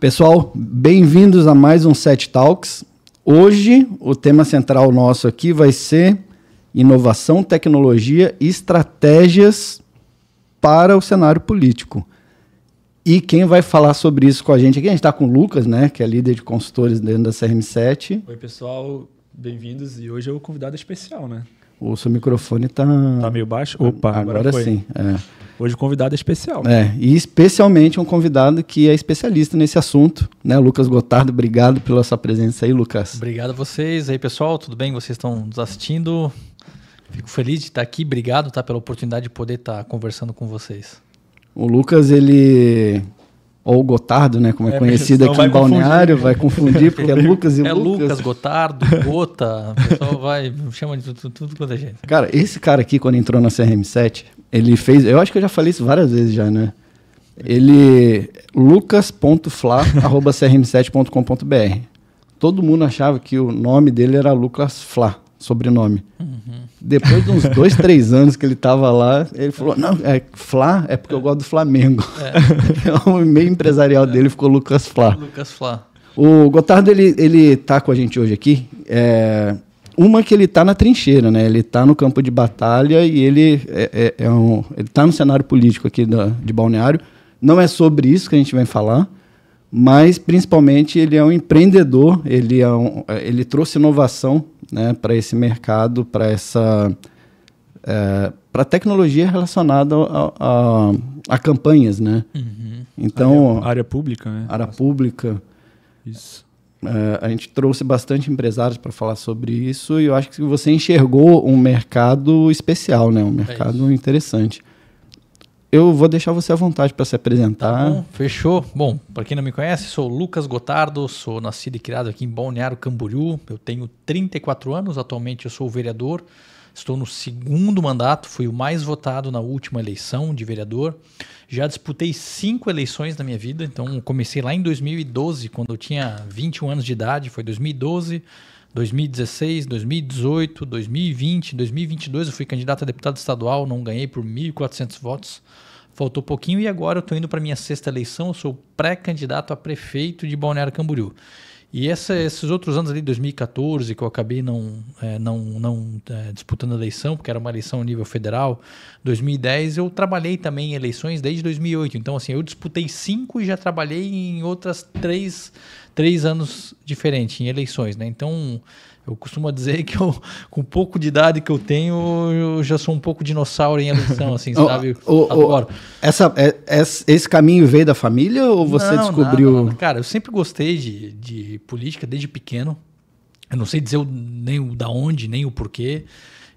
Pessoal, bem-vindos a mais um Set Talks. Hoje, o tema central nosso aqui vai ser inovação, tecnologia e estratégias para o cenário político. E quem vai falar sobre isso com a gente aqui? A gente está com o Lucas, né, que é líder de consultores dentro da CRM7. Oi, pessoal, bem-vindos. E hoje é o convidado especial, né? O seu microfone está. Está meio baixo? Opa, agora, agora sim. É. Hoje o convidado é especial. É, e especialmente um convidado que é especialista nesse assunto, né? Lucas Gotardo, obrigado pela sua presença aí, Lucas. Obrigado a vocês aí, pessoal. Tudo bem? Vocês estão nos assistindo? Fico feliz de estar aqui. Obrigado, tá, pela oportunidade de poder estar conversando com vocês. O Lucas, ele ou Gotardo, né, como é, é conhecido aqui no balneário, né? vai confundir, porque é Lucas e é Lucas. É Lucas, Gotardo, Gota, o pessoal vai, chama de tudo, tudo quanto é gente. Cara, esse cara aqui, quando entrou na CRM7, ele fez. Eu acho que eu já falei isso várias vezes já, né? Ele. lucas.fla.crm7.com.br. Todo mundo achava que o nome dele era Lucas Fla, sobrenome. Uhum. Depois de uns dois, três anos que ele tava lá, ele falou: Não, é Fla, é porque eu gosto do Flamengo. É. o é meio empresarial dele ficou Lucas Fla. Lucas Fla. O Gotardo, ele, ele tá com a gente hoje aqui. É, uma que ele está na trincheira, né? Ele está no campo de batalha e ele é, é, é um, está no cenário político aqui da, de Balneário. Não é sobre isso que a gente vai falar, mas principalmente ele é um empreendedor. Ele é um, é, ele trouxe inovação, né, para esse mercado, para essa é, para tecnologia relacionada a, a, a campanhas, né? Uhum. Então área, área, pública, né? Área pública. Isso. Uh, a gente trouxe bastante empresários para falar sobre isso e eu acho que você enxergou um mercado especial, né? Um é mercado é interessante. Eu vou deixar você à vontade para se apresentar. Tá fechou. Bom, para quem não me conhece, sou Lucas Gotardo, sou nascido e criado aqui em Balneário Camboriú. Eu tenho 34 anos, atualmente eu sou vereador Estou no segundo mandato, fui o mais votado na última eleição de vereador. Já disputei cinco eleições na minha vida, então comecei lá em 2012, quando eu tinha 21 anos de idade, foi 2012. 2016, 2018, 2020, 2022 eu fui candidato a deputado estadual, não ganhei por 1.400 votos, faltou pouquinho e agora eu estou indo para minha sexta eleição, eu sou pré-candidato a prefeito de Balneário Camboriú. E essa, esses outros anos ali, 2014, que eu acabei não, é, não, não é, disputando a eleição, porque era uma eleição a nível federal, 2010 eu trabalhei também em eleições desde 2008. Então, assim, eu disputei cinco e já trabalhei em outras três, três anos diferentes, em eleições, né? Então, eu costumo dizer que eu, com um pouco de idade que eu tenho, eu já sou um pouco dinossauro em eleição, assim, sabe? O, o, essa, é, esse caminho veio da família ou você não, descobriu? Cara, eu sempre gostei de, de política desde pequeno. Eu não sei dizer o, nem o da onde, nem o porquê.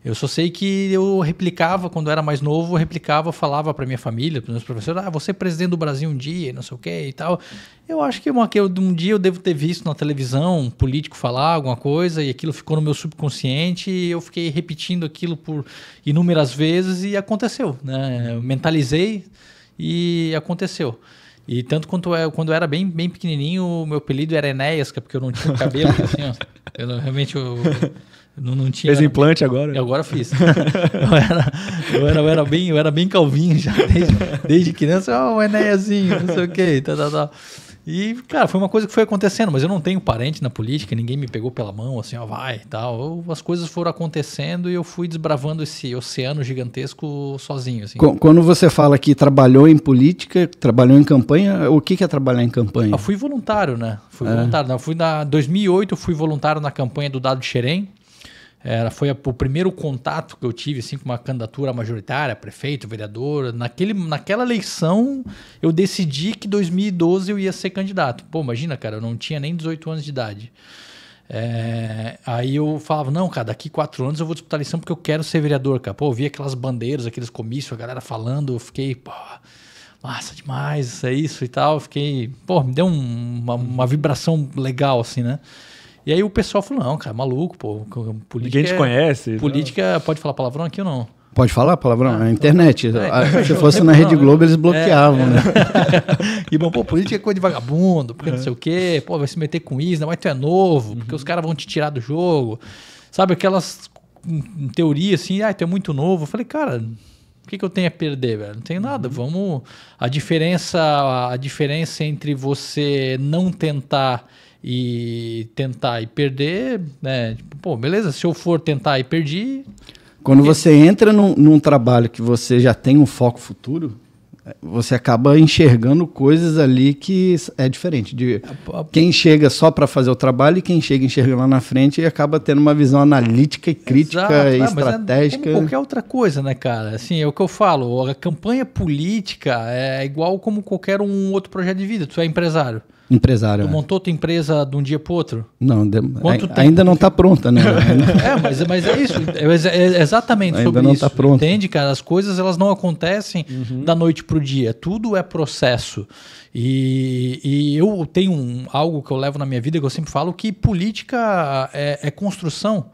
Eu só sei que eu replicava, quando era mais novo, eu replicava, falava para minha família, para meus professores, ah, você é presidente do Brasil um dia, não sei o que e tal. Eu acho que uma, um dia eu devo ter visto na televisão um político falar alguma coisa e aquilo ficou no meu subconsciente e eu fiquei repetindo aquilo por inúmeras vezes e aconteceu, né? Eu mentalizei e aconteceu. E tanto quanto eu, é, quando eu era bem, bem pequenininho, o meu apelido era Enéasca, é porque eu não tinha cabelo, assim, ó. Eu, realmente eu, não, não tinha, Fez era, implante agora? Agora fiz. eu, era, eu, era, eu, era, bem, eu era bem calvinho já, desde, desde criança, ó, oh, um Enéazinho, não sei o quê, tá, tá, tá. E, cara, foi uma coisa que foi acontecendo, mas eu não tenho parente na política, ninguém me pegou pela mão, assim, ó, vai e tal. Eu, as coisas foram acontecendo e eu fui desbravando esse oceano gigantesco sozinho, assim. Quando você fala que trabalhou em política, trabalhou em campanha, o que, que é trabalhar em campanha? Eu fui voluntário, né? Fui é. voluntário. Não, né? fui na 2008, eu fui voluntário na campanha do Dado Xerém. Era, foi a, o primeiro contato que eu tive assim, com uma candidatura majoritária, prefeito, vereador. Naquele, naquela eleição, eu decidi que 2012 eu ia ser candidato. Pô, imagina, cara, eu não tinha nem 18 anos de idade. É, aí eu falava, não, cara, daqui quatro anos eu vou disputar a eleição porque eu quero ser vereador, cara. Pô, eu vi aquelas bandeiras, aqueles comícios, a galera falando, eu fiquei, pô, massa demais, é isso e tal. Eu fiquei, pô, me deu um, uma, uma vibração legal, assim, né? E aí o pessoal falou: não, cara, é maluco, pô. Política Ninguém te conhece. É, então. Política, não. pode falar palavrão aqui ou não? Pode falar palavrão? Ah, na é internet. Então. Ah, é, então, se fosse na Rede né? Globo, eles bloqueavam, é, né? é. né? e bom, pô, política é coisa de vagabundo, porque não sei o quê, pô, vai se meter com isso, mas tu é novo, uhum. porque os caras vão te tirar do jogo. Sabe, aquelas hum, hum, teorias assim, ah, tu é muito novo. Eu falei, cara, o que, que eu tenho a perder, velho? Não tenho uhum. nada. Uhum. Vamos. A diferença, a diferença entre você não tentar e tentar e perder, né? Tipo, pô, beleza, se eu for tentar e perdi. Quando você entra num, num, trabalho que você já tem um foco futuro, você acaba enxergando coisas ali que é diferente de quem chega só para fazer o trabalho e quem chega enxerga lá na frente e acaba tendo uma visão analítica e crítica Exato, ah, e ah, estratégica. É qualquer outra coisa, né, cara? Assim, é o que eu falo, a campanha política é igual como qualquer um outro projeto de vida, tu é empresário. Empresário. Tu é. montou tua empresa de um dia para outro? Não, de, ainda não está pronta, né? é, mas, mas é isso. É, é, é exatamente ainda sobre não isso. Tá pronto. Entende, cara? As coisas elas não acontecem uhum. da noite para o dia. Tudo é processo. E, e eu tenho um, algo que eu levo na minha vida que eu sempre falo que política é, é construção.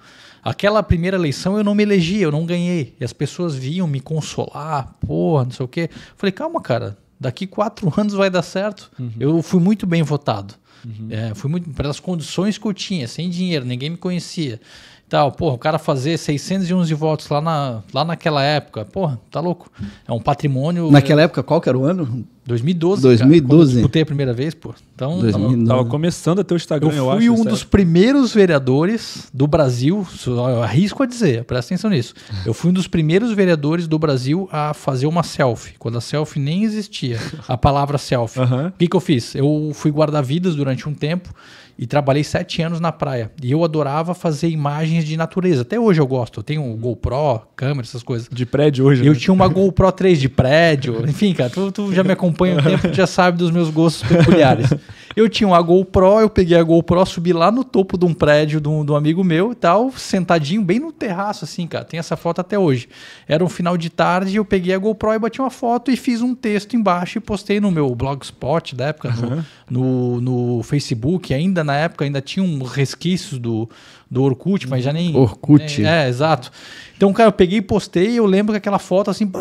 Aquela primeira eleição eu não me elegi, eu não ganhei. E as pessoas vinham me consolar, porra, não sei o quê. falei, calma, cara daqui quatro anos vai dar certo. Uhum. Eu fui muito bem votado. Uhum. É, fui muito pelas condições que eu tinha, sem dinheiro, ninguém me conhecia tal. Porra, o cara fazer 611 votos lá, na, lá naquela época, porra, tá louco. É um patrimônio. Naquela época, qual que era o ano? 2012. 2012. Cara, disputei a primeira vez, pô. Então, 2009. tava começando a ter o Instagram, eu, eu fui acho, um dos primeiros vereadores do Brasil, eu arrisco a dizer, presta atenção nisso. Eu fui um dos primeiros vereadores do Brasil a fazer uma selfie, quando a selfie nem existia, a palavra selfie. Uhum. O que, que eu fiz? Eu fui guardar vidas durante um tempo e trabalhei sete anos na praia. E eu adorava fazer imagens de natureza. Até hoje eu gosto. Eu tenho um GoPro, câmera, essas coisas. De prédio hoje. Eu né? tinha uma GoPro 3 de prédio. Enfim, cara, tu, tu já me acompanha o tempo, tu já sabe dos meus gostos peculiares. Eu tinha uma GoPro, eu peguei a GoPro, subi lá no topo de um prédio de um, de um amigo meu e tal, sentadinho, bem no terraço, assim, cara. Tem essa foto até hoje. Era um final de tarde, eu peguei a GoPro e bati uma foto e fiz um texto embaixo e postei no meu blogspot da época, uhum. no, no, no Facebook, ainda na época, ainda tinha um resquício do do Orkut, mas já nem. Orkut. Nem, é, exato. Então, cara, eu peguei e postei, eu lembro que aquela foto assim,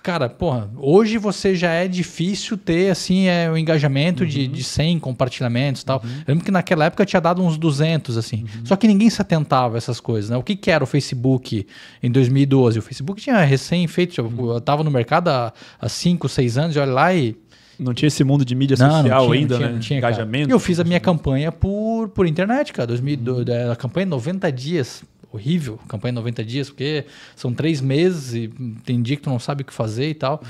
cara, porra, hoje você já é difícil ter assim é, um engajamento uhum. de, de 100 compartilhamentos e tal. Uhum. Eu lembro que naquela época tinha dado uns 200 assim. Uhum. Só que ninguém se atentava a essas coisas, né? O que, que era o Facebook em 2012? O Facebook tinha recém feito, tipo, uhum. eu tava no mercado há 5, 6 anos, e olha lá e não tinha esse mundo de mídia não, social não tinha, ainda, não tinha, né? Não tinha, Engajamento. Cara. Eu fiz a minha campanha por, por internet, cara. 2000, a campanha 90 é dias. Horrível, campanha 90 é dias, porque são três meses e tem dia que tu não sabe o que fazer e tal.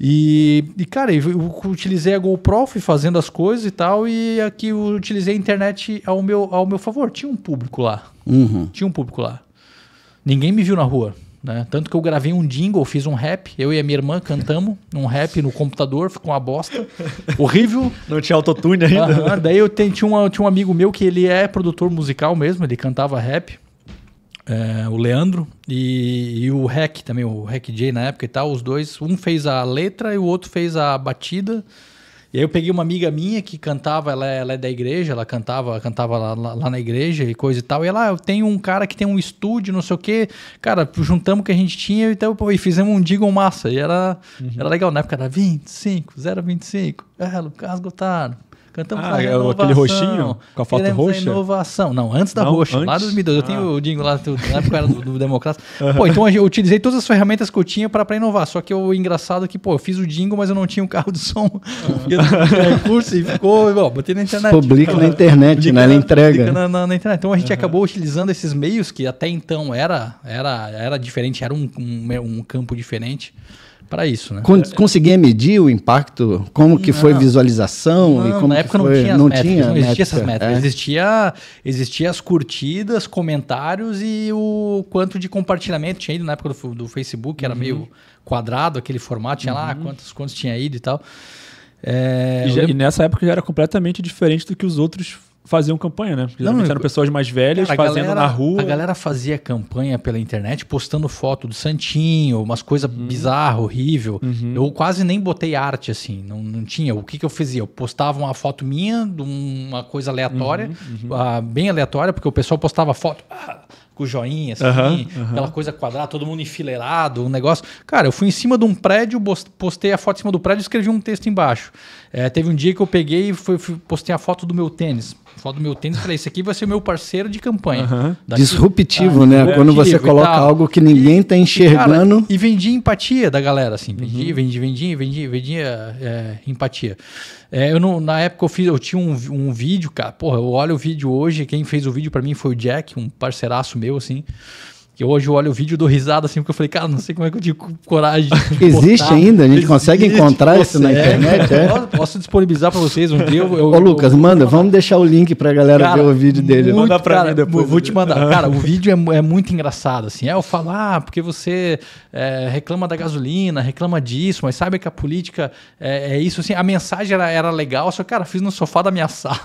E, e, cara, eu utilizei a GoPro, fui fazendo as coisas e tal, e aqui eu utilizei a internet ao meu, ao meu favor. Tinha um público lá. Uhum. Tinha um público lá. Ninguém me viu na rua. Né? Tanto que eu gravei um jingle, fiz um rap, eu e a minha irmã cantamos um rap no computador, ficou uma bosta. Horrível. Não tinha autotune ainda. Uhum. Daí eu tinha, tinha, um, tinha um amigo meu que ele é produtor musical mesmo, ele cantava rap. É, o Leandro e, e, o Rec também, o Rec J na época e tal, os dois. Um fez a letra e o outro fez a batida. E aí eu peguei uma amiga minha que cantava, ela, é, ela é da igreja, ela cantava, cantava lá, lá, lá, na igreja e coisa e tal. E ela, ah, eu tenho um cara que tem um estúdio, não sei o quê. Cara, juntamos o que a gente tinha então, pô, e fizemos um Digon Massa. E era, uhum. era legal, na época era 25, 025. É, Lucas Gotaro. Cantamos ah, né? é inovação, aquele roxinho com a foto roxa. inovação. Não, antes da não, roxa, antes? lá de 2012. Eu tenho ah. o Dingo lá, na época era do, do Democrata. Pô, então eu utilizei todas as ferramentas que eu tinha para inovar. Só que o engraçado é que, pô, eu fiz o Dingo, mas eu não tinha um carro de som. Uhum. E eu e ficou, ó, botei na internet. Publica na internet, né? Ela entrega. Na, na, na, internet. Então a gente uhum. acabou utilizando esses meios que até então era, era, era diferente, era um, um, um campo diferente para isso, né? Con é. conseguia medir o impacto, como que não, foi visualização não, e como na época foi, não tinha, as não métricas, tinha não existia métrica, essas métricas, é. existia, existia as curtidas, comentários e o quanto de compartilhamento tinha ido na época do, do Facebook, era uhum. meio quadrado aquele formato, tinha uhum. lá quantos quantos tinha ido e tal. É, e, já, e, nessa época já era completamente diferente do que os outros faziam campanha, né? Geralmente não, eram pessoas mais velhas cara, fazendo galera, na rua. A galera fazia campanha pela internet, postando foto do santinho, umas coisas uhum. bizarras, horrível. Uhum. Eu quase nem botei arte, assim, não, não tinha. O que, que eu fazia? Eu postava uma foto minha de uma coisa aleatória, uhum. Uh, bem aleatória, porque o pessoal postava foto... Ah, com joinha, assim, uhum, uhum. aquela coisa quadrada, todo mundo enfileirado, um negócio. Cara, eu fui em cima de um prédio, postei a foto em cima do prédio e escrevi um texto embaixo. É, teve um dia que eu peguei e fui, fui, postei a foto do meu tênis foto do meu tênis e falei, esse aqui vai ser meu parceiro de campanha. Daqui, Disruptivo, tá, né? Quando você coloca algo que ninguém está enxergando. E, cara, e vendia empatia da galera, assim. Uhum. Vendia, uhum. vendia, vendia, vendia, vendia é, empatia. É, eu não, na época eu fiz, eu tinha um, um vídeo, cara. Porra, eu olho o vídeo hoje, quem fez o vídeo para mim foi o Jack, um parceiraço meu, assim. Que hoje eu olho o vídeo do risada assim, porque eu falei, cara, não sei como é que eu digo coragem. De Existe botar. ainda? A gente Existe, consegue encontrar isso na internet? É? Posso, posso disponibilizar para vocês um dia? Eu, eu, Ô, Lucas, eu, manda, vamos deixar o link para a galera cara, ver o vídeo dele. Muito, manda para mim depois. Vou te mandar. Cara, o vídeo é, é muito engraçado. Assim, é eu falar, ah, porque você é, reclama da gasolina, reclama disso, mas sabe que a política é, é isso. Assim, a mensagem era, era legal, só que, cara, fiz no sofá da minha sala,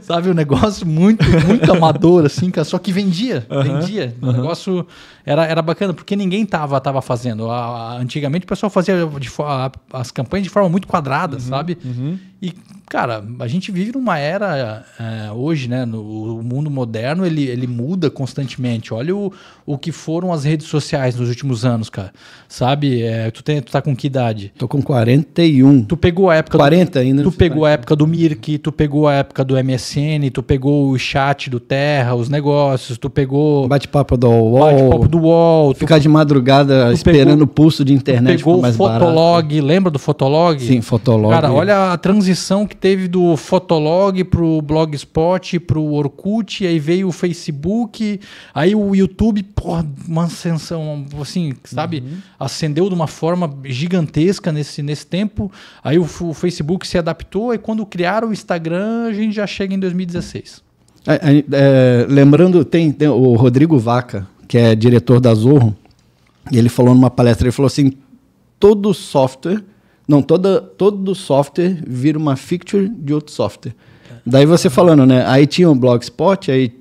sabe? Um negócio muito, muito amador, assim, cara, só que vendia. Vendia. Um negócio era, era bacana, porque ninguém tava, tava fazendo. A, a, antigamente o pessoal fazia de, a, as campanhas de forma muito quadrada, uhum, sabe? Uhum. E, cara, a gente vive numa era é, hoje, né? No, o mundo moderno ele, ele muda constantemente. Olha o, o que foram as redes sociais nos últimos anos, cara. Sabe? É, tu, tem, tu tá com que idade? Tô com 41. Tu pegou a época. 40 do, ainda. Tu né? pegou 40. a época do Mirk, tu pegou a época do MSN, tu pegou o chat do Terra, os negócios, tu pegou. Bate-papo do UOL. Bate-papo do UOL. Ficar tu, de madrugada esperando pegou, o pulso de internet. Tu pegou o Fotolog. Barato. Lembra do Fotolog? Sim, Fotolog. Cara, olha a transição transição que teve do Fotolog para o Blogspot, para o Orkut, aí veio o Facebook, aí o YouTube, porra, uma ascensão, assim, sabe? Uhum. Ascendeu de uma forma gigantesca nesse, nesse tempo. Aí o, o Facebook se adaptou, e quando criaram o Instagram, a gente já chega em 2016. É, é, é, lembrando, tem, tem, o Rodrigo Vaca, que é diretor da Zorro, ele falou numa palestra, ele falou assim, todo software não, toda, todo software vira uma feature de outro software. Daí você falando, né? Aí tinha o Blogspot, aí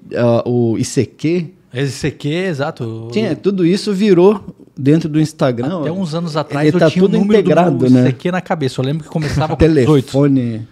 uh, o ICQ. ICQ, exato. Tinha, tudo isso virou dentro do Instagram. Até uns anos é, atrás ele tá eu tá tinha tudo um número integrado, do, do né? ICQ na cabeça. Eu lembro que começava com Telefone.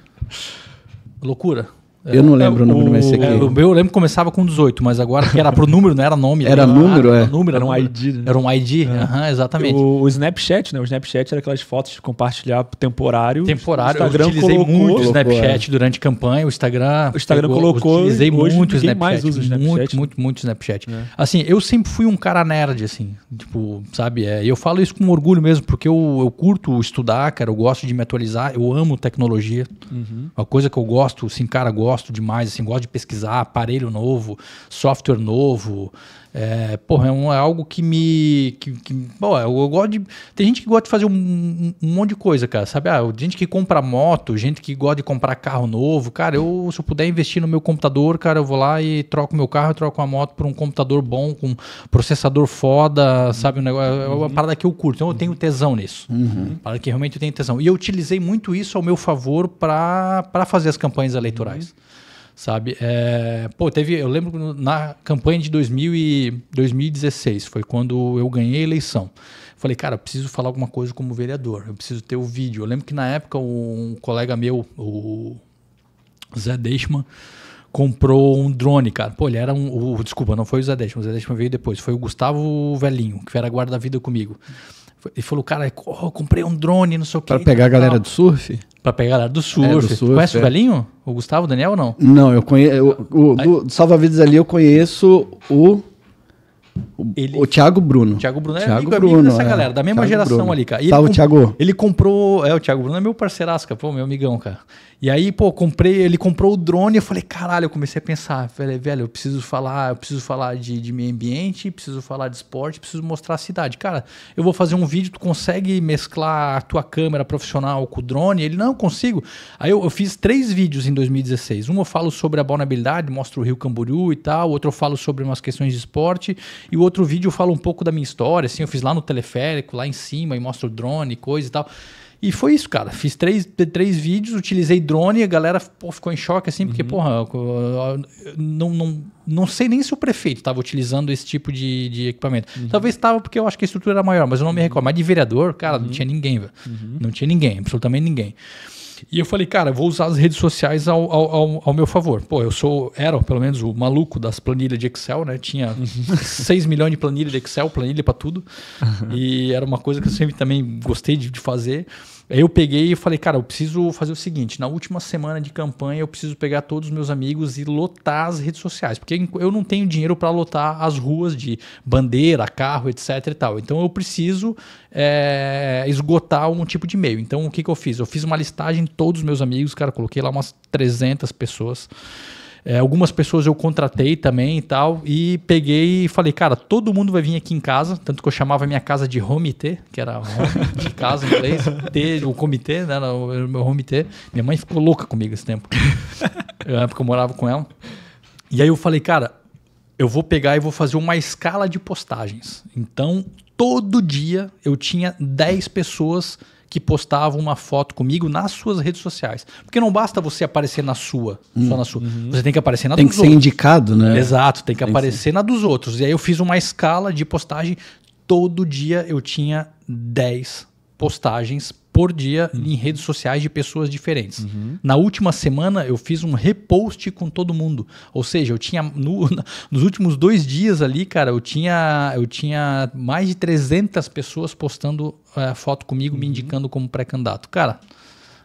Loucura. Eu não é, lembro é, o número, mas sei que... É, o meu eu lembro que começava com 18, mas agora que era pro número, não era nome. Era, era né? número, era, é. Era, número, era um ID. Né? Era um ID, é. uhum, exatamente. O, o, Snapchat, né? O Snapchat era aquelas fotos de compartilhar temporário. Temporário. O Instagram eu utilizei colocou, muito o Snapchat é. durante campanha. O Instagram... O Instagram pegou, colocou. Utilizei muito o Snapchat. mais usa o Snapchat. Muito, muito, muito Snapchat. É. Assim, eu sempre fui um cara nerd, assim. Tipo, sabe? É, eu falo isso com orgulho mesmo, porque eu, eu curto estudar, cara. Eu gosto de me atualizar. Eu amo tecnologia. Uhum. Uma coisa que eu gosto, assim, cara, gosto gosto demais, assim, gosto de pesquisar aparelho novo, software novo. É, porra, é, um, é algo que me. Que, que, bom, eu, eu, gosto de. Tem gente que gosta de fazer um, um, um, monte de coisa, cara, sabe? Ah, gente que compra moto, gente que gosta de comprar carro novo. Cara, eu, se eu puder investir no meu computador, cara, eu vou lá e troco meu carro, troco a moto por um computador bom, com processador foda, sabe? Um negócio, é, é uma uhum. parada que eu curto. Então eu tenho tesão nisso. Uhum. Parada que realmente eu tenho tesão. E eu utilizei muito isso ao meu favor para fazer as campanhas eleitorais. Uhum sabe? É, pô, teve, eu lembro na campanha de 2000 e 2016, foi quando eu ganhei a eleição. Falei, cara, preciso falar alguma coisa como vereador, eu preciso ter o um vídeo. Eu lembro que na época um colega meu, o Zé Deichmann, comprou um drone, cara. Pô, ele era um. O, desculpa, não foi o Zé Deichmann, o Zé Deixman veio depois, foi o Gustavo Velhinho, que era guarda-vida comigo. Ele falou, cara, oh, comprei um drone, não sei o quê. Pra pegar a galera do surf? Pra pegar a galera do surf. É, galera do surf Conhece é. o Galinho? O Gustavo, o Daniel ou não? Não, eu conheço. O, o do Salva Vidas ali eu conheço o. Ele... O Thiago Bruno. O Thiago Bruno é Thiago amigo, Bruno, amigo dessa é. galera, da mesma Thiago geração Bruno. ali, cara. E tá, o Thiago. Ele comprou. É, o Thiago Bruno é meu parceirasca, pô, meu amigão, cara. E aí, pô, comprei, ele comprou o drone, e eu falei, caralho, eu comecei a pensar, falei, velho, eu preciso falar, eu preciso falar de, de meio ambiente, preciso falar de esporte, preciso mostrar a cidade. Cara, eu vou fazer um vídeo, tu consegue mesclar a tua câmera profissional com o drone? Ele, não, consigo. Aí eu, eu fiz três vídeos em 2016. Um eu falo sobre a vulnerabilidade, mostro o Rio Camboriú e tal, outro eu falo sobre umas questões de esporte, e o outro vídeo eu falo um pouco da minha história, assim, eu fiz lá no teleférico, lá em cima, e mostro o drone, coisa e tal. E foi isso, cara. Fiz três, três vídeos, utilizei drone, a galera pô, ficou em choque, assim, porque, uhum. porra, eu, eu, não, não, não sei nem se o prefeito estava utilizando esse tipo de, de equipamento. Uhum. Talvez estava porque eu acho que a estrutura era maior, mas eu não me recordo. Mas de vereador, cara, uhum. não tinha ninguém, velho. Uhum. Não tinha ninguém, absolutamente ninguém. E eu falei, cara, vou usar as redes sociais ao, ao, ao, meu favor. Pô, eu sou, era pelo menos o maluco das planilhas de Excel, né? Tinha 6 milhões de planilhas de Excel, planilha para tudo. E era uma coisa que eu sempre também gostei de, de fazer eu peguei e falei, cara, eu preciso fazer o seguinte: na última semana de campanha, eu preciso pegar todos os meus amigos e lotar as redes sociais, porque eu não tenho dinheiro para lotar as ruas de bandeira, carro, etc e tal. Então eu preciso é, esgotar um tipo de meio Então o que, que eu fiz? Eu fiz uma listagem de todos os meus amigos, cara, coloquei lá umas 300 pessoas. É, algumas pessoas eu contratei também e tal. E peguei e falei, cara, todo mundo vai vir aqui em casa. Tanto que eu chamava minha casa de home Homitê, que era de casa em inglês. T, o comitê, né? O meu Homitê. Minha mãe ficou louca comigo esse tempo. Na época eu morava com ela. E aí eu falei, cara, eu vou pegar e vou fazer uma escala de postagens. Então, todo dia eu tinha 10 pessoas que postavam uma foto comigo nas suas redes sociais. Porque não basta você aparecer na sua, hum. só na sua. Uhum. Você tem que aparecer na tem dos outros. Tem que ser indicado, né? Exato, tem que tem aparecer que na dos outros. E aí eu fiz uma escala de postagem. Todo dia eu tinha 10 postagens por dia uhum. em redes sociais de pessoas diferentes. Uhum. Na última semana, eu fiz um repost com todo mundo. Ou seja, eu tinha. No, nos últimos dois dias ali, cara, eu tinha, eu tinha mais de 300 pessoas postando uh, foto comigo, uhum. me indicando como pré-candidato. Cara,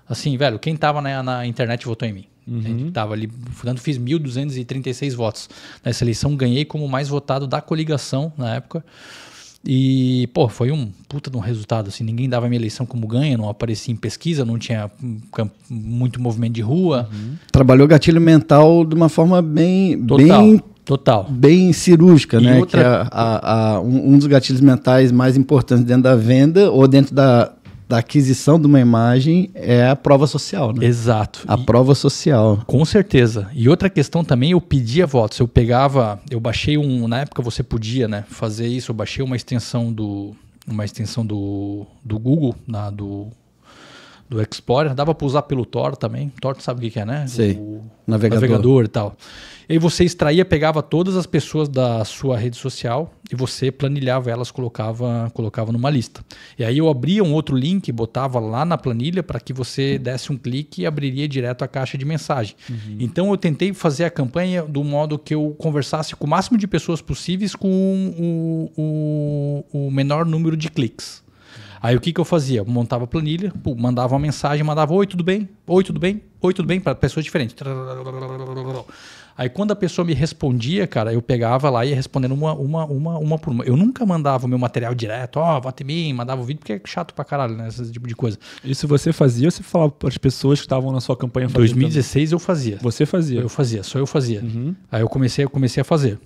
assim, velho, quem tava na, na internet votou em mim. Uhum. Tava ali, portanto, fiz 1.236 votos. Nessa eleição ganhei como mais votado da coligação na época. E, pô, foi um puta de um resultado, assim, ninguém dava a minha eleição como ganha, não aparecia em pesquisa, não tinha muito movimento de rua. Uhum. Trabalhou gatilho mental de uma forma bem... Total. Bem Total. Bem cirúrgica, e né? Outra... Que é a, a, a, um dos gatilhos mentais mais importantes dentro da venda ou dentro da da aquisição de uma imagem é a prova social, né? Exato. A e, prova social. Com certeza. E outra questão também, eu pedia votos. Eu pegava, eu baixei um, na época você podia, né, fazer isso. Eu baixei uma extensão do, uma extensão do, do Google, na, do do Explorer, dava para usar pelo Tor também. Tor, tu sabe o que, que é, né? Sei. O navegador. navegador e tal. E aí você extraía, pegava todas as pessoas da sua rede social e você planilhava elas, colocava, colocava numa lista. E aí eu abria um outro link, botava lá na planilha para que você desse um clique e abriria direto a caixa de mensagem. Uhum. Então eu tentei fazer a campanha do modo que eu conversasse com o máximo de pessoas possíveis com o, o, o menor número de cliques. Aí o que, que eu fazia? Montava planilha, pô, mandava uma mensagem, mandava oi, tudo bem? Oi, tudo bem? Oi, tudo bem? Para pessoas diferentes. Aí quando a pessoa me respondia, cara, eu pegava lá e ia respondendo uma, uma, uma, uma por uma. Eu nunca mandava o meu material direto, ó, oh, vota em mim, mandava o vídeo, porque é chato pra caralho, né? Esse tipo de coisa. Isso você fazia ou você falava para as pessoas que estavam na sua campanha fazendo? 2016 eu fazia. Você fazia? Eu fazia, só eu fazia. Uhum. Aí eu comecei, eu comecei a fazer.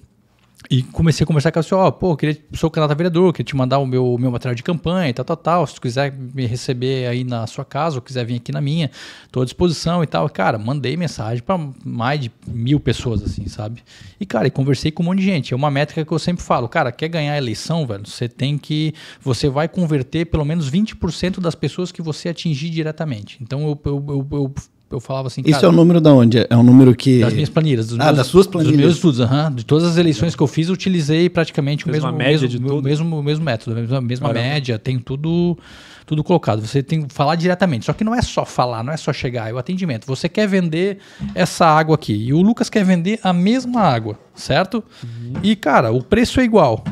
E comecei a conversar com a assim, ó, pô, queria, sou candidato a vereador, queria te mandar o meu, meu material de campanha e tal, tal, tal. Se tu quiser me receber aí na sua casa ou quiser vir aqui na minha, tô à disposição e tal. Cara, mandei mensagem para mais de mil pessoas, assim, sabe? E, cara, e conversei com um monte de gente. É uma métrica que eu sempre falo, cara, quer ganhar a eleição, velho? Você tem que. Você vai converter pelo menos 20% das pessoas que você atingir diretamente. Então eu, eu, eu, eu eu falava assim. Isso é o número da onde? É um número que. Das minhas planilhas. ah, meus, das suas planilhas. Dos meus estudos, uhum. de todas as eleições que eu fiz, eu utilizei praticamente o mesmo, média mesmo, de mesmo, mesmo método, a mesma, mesma média, tem tudo, tudo colocado. Você tem que falar diretamente. Só que não é só falar, não é só chegar, é o atendimento. Você quer vender essa água aqui e o Lucas quer vender a mesma água, certo? Uhum. E, cara, o preço é igual.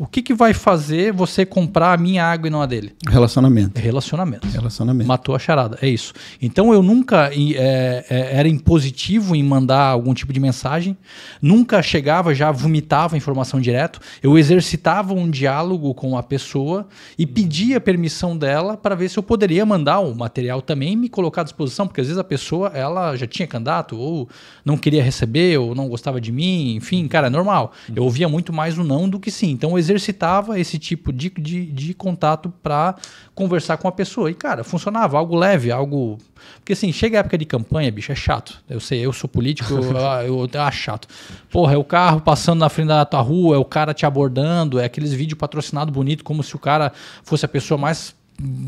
O que, que vai fazer você comprar a minha água e não a dele? Relacionamento. Relacionamento. Relacionamento. Matou a charada, é isso. Então eu nunca é, é, era impositivo em mandar algum tipo de mensagem, nunca chegava, já vomitava informação direto. Eu exercitava um diálogo com a pessoa e pedia permissão dela para ver se eu poderia mandar o material também e me colocar à disposição, porque às vezes a pessoa ela já tinha candidato ou não queria receber ou não gostava de mim, enfim, cara, é normal. Eu ouvia muito mais o não do que sim. Então eu exercitava esse tipo de, de, de contato para conversar com a pessoa. E, cara, funcionava algo leve, algo. Porque assim, chega a época de campanha, bicho, é chato. Eu sei, eu sou político, eu, eu, acho chato. Porra, é o carro passando na frente da tua rua, é o cara te abordando, é aqueles vídeos patrocinados bonito, como se o cara fosse a pessoa mais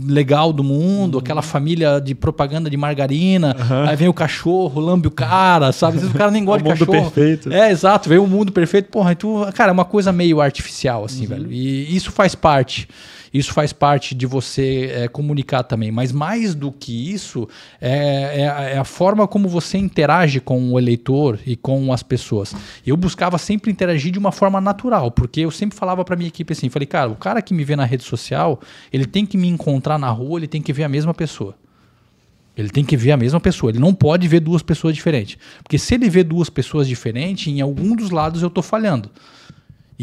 legal do mundo, uhum. aquela família de propaganda de margarina, uhum. aí vem o cachorro, lambe o cara, sabe? Às vezes o cara nem gosta de cachorro. O mundo perfeito. É, exato, vem o mundo perfeito. Porra, tu, cara, é uma coisa meio artificial, assim, uhum. velho. E isso faz parte. Isso faz parte de você é, comunicar também, mas mais do que isso, é, é, é, a forma como você interage com o eleitor e com as pessoas. Eu buscava sempre interagir de uma forma natural, porque eu sempre falava para minha equipe assim: falei, cara, o cara que me vê na rede social, ele tem que me encontrar na rua, ele tem que ver a mesma pessoa. Ele tem que ver a mesma pessoa. Ele não pode ver duas pessoas diferentes. Porque se ele vê duas pessoas diferentes, em algum dos lados eu estou falhando.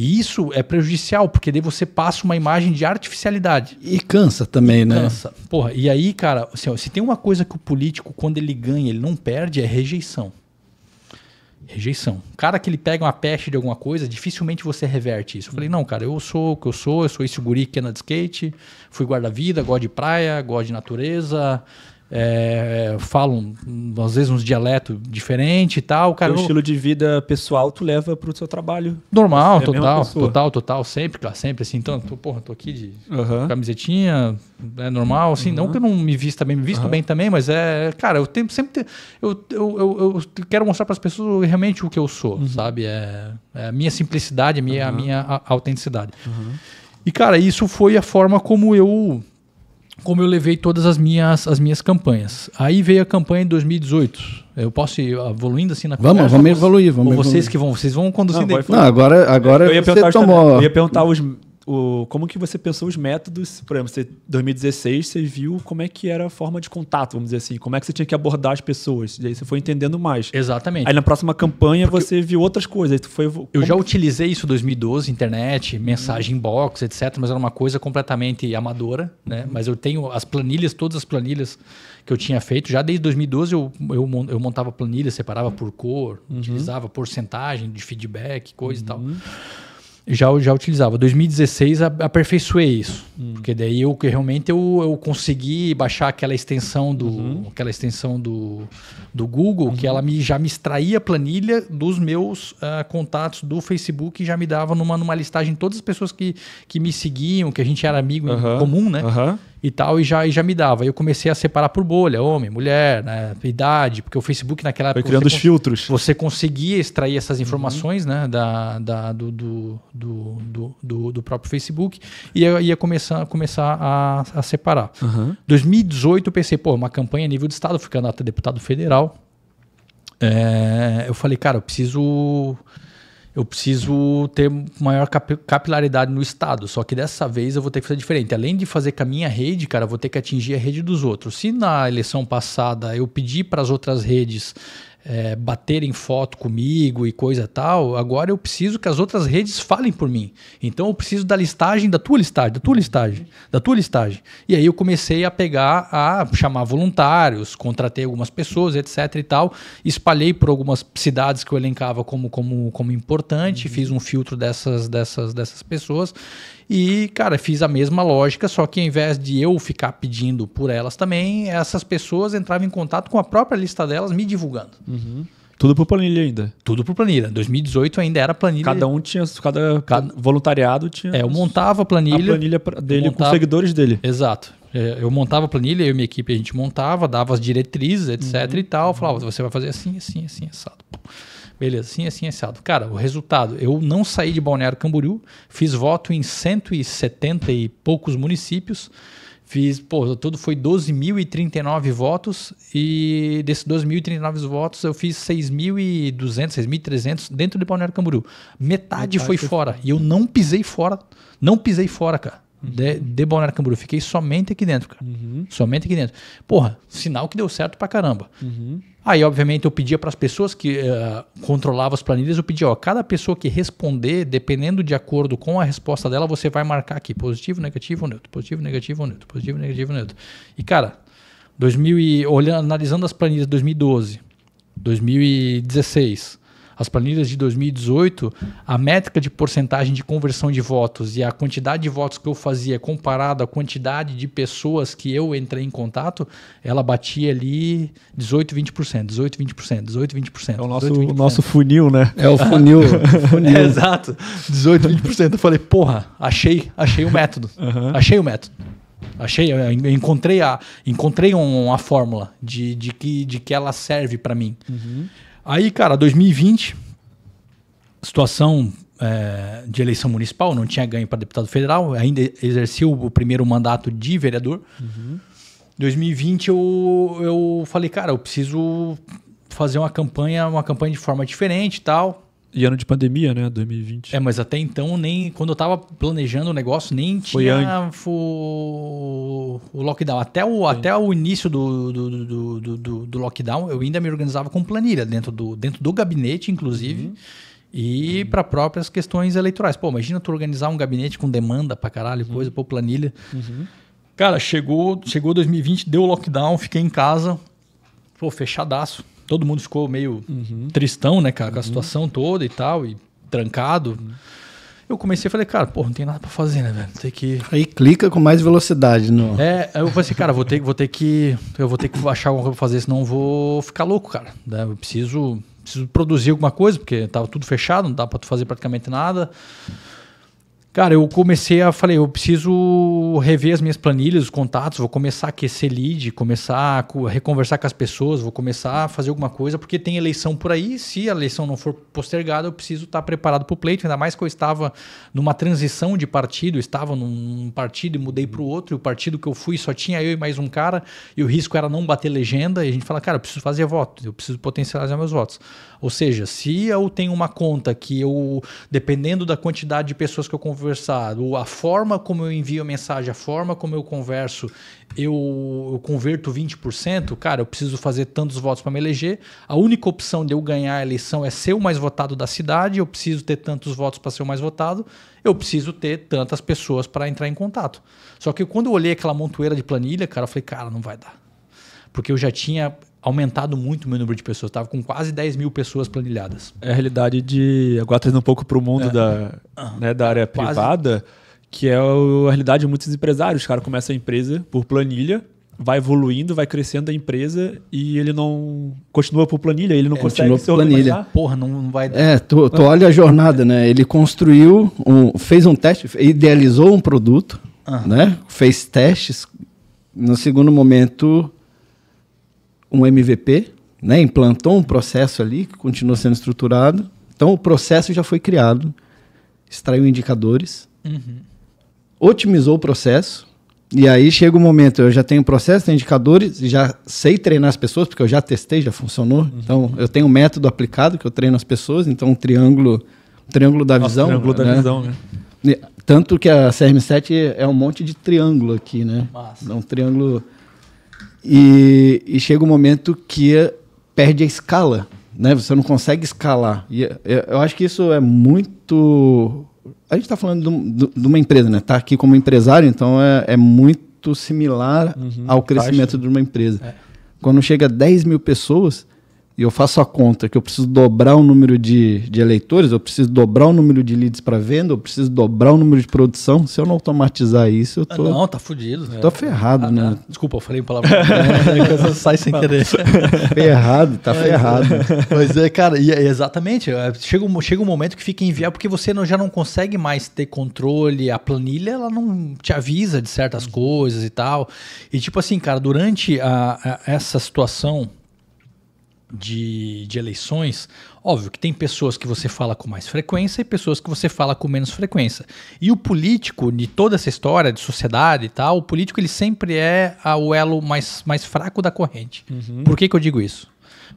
E isso é prejudicial, porque daí você passa uma imagem de artificialidade. E cansa também, e né? Cansa. Porra, e aí, cara, assim, ó, se tem uma coisa que o político, quando ele ganha, ele não perde, é rejeição. Rejeição. Cara que ele pega uma peste de alguma coisa, dificilmente você reverte isso. Eu falei, não, cara, eu sou o que eu sou, eu sou esse guri que anda de skate, fui guarda-vida, gosto de praia, gosto de natureza, é, falam, às vezes, uns dialetos diferentes e tal. Cara, o eu... estilo de vida pessoal tu leva pro seu trabalho. Normal, é total, total, total, sempre, cara, sempre assim. Então, tô, porra, tô aqui de uhum. camisetinha, é normal, assim. Uhum. Não que eu não me vista bem, me visto uhum. bem também, mas é, cara, eu tenho, sempre. Eu, eu, eu, eu quero mostrar para as pessoas realmente o que eu sou, uhum. sabe? É, é, a minha simplicidade, a minha, a minha autenticidade. E, cara, isso foi a forma como eu como eu levei todas as minhas, as minhas campanhas. Aí veio a campanha em 2018. Eu posso ir evoluindo assim na Vamos, conversa? vamos evoluir. Vamos Ou vocês evoluir. que vão, vocês vão conduzindo. Não, não agora, agora eu ia você tomou. Também. eu ia perguntar os o, como que você pensou os métodos, por exemplo, em 2016 você viu como é que era a forma de contato, vamos dizer assim, como é que você tinha que abordar as pessoas, e aí você foi entendendo mais. Exatamente. Aí na próxima campanha Porque você viu outras coisas, aí tu foi... Como... Eu já utilizei isso em 2012, internet, mensagem uhum. box, etc, mas era uma coisa completamente amadora, né? Uhum. Mas eu tenho as planilhas, todas as planilhas que eu tinha feito, já desde 2012 eu, eu, eu montava planilhas, separava por cor, uhum. utilizava porcentagem de feedback, coisa e tal. Uhum já, já utilizava. 2016 aperfeiçoei isso. Hum. Porque daí eu realmente eu, eu consegui baixar aquela extensão do, uhum. aquela extensão do, do Google, uhum. que ela me, já me extraía a planilha dos meus uh, contatos do Facebook e já me dava numa, numa listagem todas as pessoas que, que me seguiam, que a gente era amigo uhum. comum, né? e tal, e já, e já me dava. Eu comecei a separar por bolha, homem, mulher, né, idade, porque o Facebook naquela época. Foi criando os filtros. Você conseguia extrair essas informações uhum. né, da, da, do, do, do, do, do próprio Facebook e eu ia começar, começar a, a separar. Uhum. 2018 eu pensei, pô, uma campanha a nível de Estado, fui candidato a deputado federal. É, eu falei, cara, eu preciso eu preciso ter maior capilaridade no estado. Só que dessa vez eu vou ter que fazer diferente. Além de fazer com a minha rede, cara, eu vou ter que atingir a rede dos outros. Se na eleição passada eu pedi para as outras redes é, baterem foto comigo e coisa tal, agora eu preciso que as outras redes falem por mim. Então eu preciso da listagem, da tua listagem, da tua listagem, da tua listagem. E aí eu comecei a pegar, a chamar voluntários, contratei algumas pessoas, etc e tal, espalhei por algumas cidades que eu elencava como, como, como importante, uhum. fiz um filtro dessas, dessas, dessas pessoas e, cara, fiz a mesma lógica, só que ao invés de eu ficar pedindo por elas também, essas pessoas entravam em contato com a própria lista delas me divulgando. Uhum. Tudo por planilha ainda? Tudo por planilha. 2018 ainda era planilha. Cada um tinha, cada, cada... voluntariado tinha. É, eu montava a planilha. A planilha dele montava... com os seguidores dele. Exato. É, eu montava a planilha, eu e minha equipe a gente montava, dava as diretrizes, etc uhum. e tal. Falava, você vai fazer assim, assim, assim, assado. Beleza, sim, assim, assado. Cara, o resultado, eu não saí de Balneário Camboriú, fiz voto em 170 e poucos municípios, fiz, pô, tudo foi 12.039 votos e desses 12.039 votos eu fiz 6.200, 6.300 dentro de Balneário Camboriú. Metade, Metade foi fora e eu não pisei fora, não pisei fora, cara. Uhum. De, de Balneário Camboriú, fiquei somente aqui dentro, cara. Uhum. Somente aqui dentro. Porra, sinal que deu certo pra caramba. Uhum. Aí, obviamente, eu pedia para as pessoas que uh, controlavam as planilhas, eu pedia, ó, cada pessoa que responder, dependendo de acordo com a resposta dela, você vai marcar aqui positivo, negativo ou neutro, positivo, negativo ou neutro, positivo, negativo ou neutro. E, cara, 2000 e, olhando, analisando as planilhas 2012, 2016, as planilhas de 2018, a métrica de porcentagem de conversão de votos e a quantidade de votos que eu fazia comparado à quantidade de pessoas que eu entrei em contato, ela batia ali 18, 20%, 18, 20%, 18, 20%. É o nosso, 18, nosso funil, né? É o funil. funil. É, exato. 18, 20%. Eu falei, porra, achei, achei o método. Uhum. Achei o método. Achei, encontrei a, encontrei uma fórmula de, de, que, de que ela serve para mim. Uhum. Aí, cara, 2020, situação é, de eleição municipal, não tinha ganho para deputado federal, ainda exerceu o primeiro mandato de vereador. Uhum. 2020 eu, eu falei, cara, eu preciso fazer uma campanha, uma campanha de forma diferente e tal. E ano de pandemia, né? 2020. É, mas até então, nem quando eu tava planejando o negócio, nem Foi tinha o, o lockdown. Até o, até o início do, do, do, do, do lockdown, eu ainda me organizava com planilha dentro do, dentro do gabinete, inclusive. Uhum. E uhum. para próprias questões eleitorais. Pô, imagina tu organizar um gabinete com demanda pra caralho, uhum. coisa, pô, planilha. Uhum. Cara, chegou, chegou 2020, deu lockdown, fiquei em casa, pô, fechadaço todo mundo ficou meio uhum. tristão, né, cara, com a uhum. situação toda e tal, e trancado. Uhum. Eu comecei e falei, cara, pô, não tem nada pra fazer, né, velho? Tem que. Aí clica com mais velocidade, não. É, eu falei assim, cara, vou ter, vou ter que. Eu vou ter que achar alguma coisa pra fazer, senão eu vou ficar louco, cara. Né? Eu preciso, preciso produzir alguma coisa, porque tava tudo fechado, não dá pra tu fazer praticamente nada. Cara, eu comecei a. Falei, eu preciso rever as minhas planilhas, os contatos, vou começar a aquecer lead, começar a reconversar com as pessoas, vou começar a fazer alguma coisa, porque tem eleição por aí. Se a eleição não for postergada, eu preciso estar preparado para o pleito, ainda mais que eu estava numa transição de partido, estava num partido e mudei para o outro, e o partido que eu fui só tinha eu e mais um cara, e o risco era não bater legenda, e a gente fala, cara, eu preciso fazer voto, eu preciso potencializar meus votos. Ou seja, se eu tenho uma conta que eu, dependendo da quantidade de pessoas que eu conversar, a forma como eu envio a mensagem, a forma como eu converso, eu, eu converto 20%, cara, eu preciso fazer tantos votos para me eleger. A única opção de eu ganhar a eleição é ser o mais votado da cidade, eu preciso ter tantos votos para ser o mais votado, eu preciso ter tantas pessoas para entrar em contato. Só que quando eu olhei aquela montoeira de planilha, cara, eu falei, cara, não vai dar. Porque eu já tinha aumentado muito o meu número de pessoas. Estava com quase 10 mil pessoas planilhadas. É a realidade de. Agora trazendo um pouco para o mundo é. da, ah, né, da área quase. privada, que é a realidade de muitos empresários. O cara começa a empresa por planilha, vai evoluindo, vai crescendo a empresa e ele não continua por planilha, ele não é, continua por planilha. Organizar. Porra, não vai dar. É, tu, tu olha a jornada, né? Ele construiu, um, fez um teste, idealizou um produto, ah. né? Fez testes. No segundo momento, um MVP, né? implantou um processo ali que continua sendo estruturado. Então, o processo já foi criado, extraiu indicadores, uhum. otimizou o processo. E aí chega o um momento, eu já tenho processo, tenho indicadores, já sei treinar as pessoas, porque eu já testei, já funcionou. Uhum. Então, eu tenho um método aplicado que eu treino as pessoas, então um triângulo, um triângulo da Nossa, visão. Triângulo né? da visão, né? Tanto que a CRM7 é um monte de triângulo aqui, né? Massa. É um triângulo e, e chega um momento que perde a escala, né? Você não consegue escalar. E eu acho que isso é muito. A gente está falando de uma empresa, né? Está aqui como empresário, então é, é muito similar uhum, ao crescimento de uma empresa. É. Quando chega a 10 mil pessoas, e eu faço a conta que eu preciso dobrar o número de, de eleitores, eu preciso dobrar o número de leads para venda, eu preciso dobrar o número de produção, se eu não automatizar isso, eu ah, tô. Ah, não, tá fudido. Tô é. ferrado, ah, né? Ah, desculpa, eu falei palavra. é, sai sem querer. ferrado, tá é, ferrado. Mas é, cara, e, é, exatamente. É, chega um, chega um momento que fica enviar porque você não, já não consegue mais ter controle. A planilha, ela não te avisa de certas uhum. coisas e tal. E tipo assim, cara, durante a, a essa situação de, de, eleições, óbvio que tem pessoas que você fala com mais frequência e pessoas que você fala com menos frequência. E o político, de toda essa história de sociedade e tal, o político ele sempre é o elo mais, mais fraco da corrente. Uhum. Por que, que eu digo isso?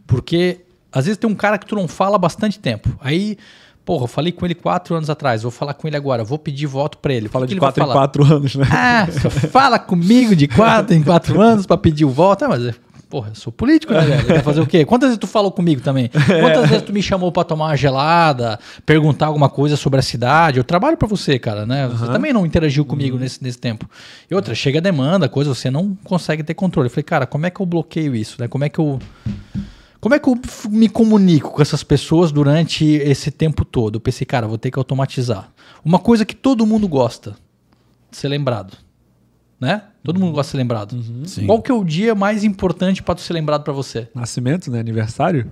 Porque às vezes tem um cara que tu não fala há bastante tempo. Aí Porra, eu falei com ele quatro anos atrás, vou falar com ele agora, vou pedir voto para ele. Fala que de que quatro em quatro anos, né? Ah, fala comigo de quatro em quatro anos para pedir o voto. Ah, mas é porra, eu sou político, né, velho? Quer fazer o quê? Quantas vezes tu falou comigo também? Quantas vezes tu me chamou para tomar uma gelada, perguntar alguma coisa sobre a cidade? Eu trabalho para você, cara, né? Você uhum. também não interagiu comigo uhum. nesse, nesse tempo. E outra, chega a demanda, coisa, você não consegue ter controle. Eu falei, cara, como é que eu bloqueio isso, né? Como é que eu. Como é que eu me comunico com essas pessoas durante esse tempo todo? Eu pensei, cara, vou ter que automatizar. Uma coisa que todo mundo gosta ser lembrado né? Todo mundo uhum. gosta de ser lembrado. Uhum. Qual que é o dia mais importante para ser lembrado para você? Nascimento, né? Aniversário?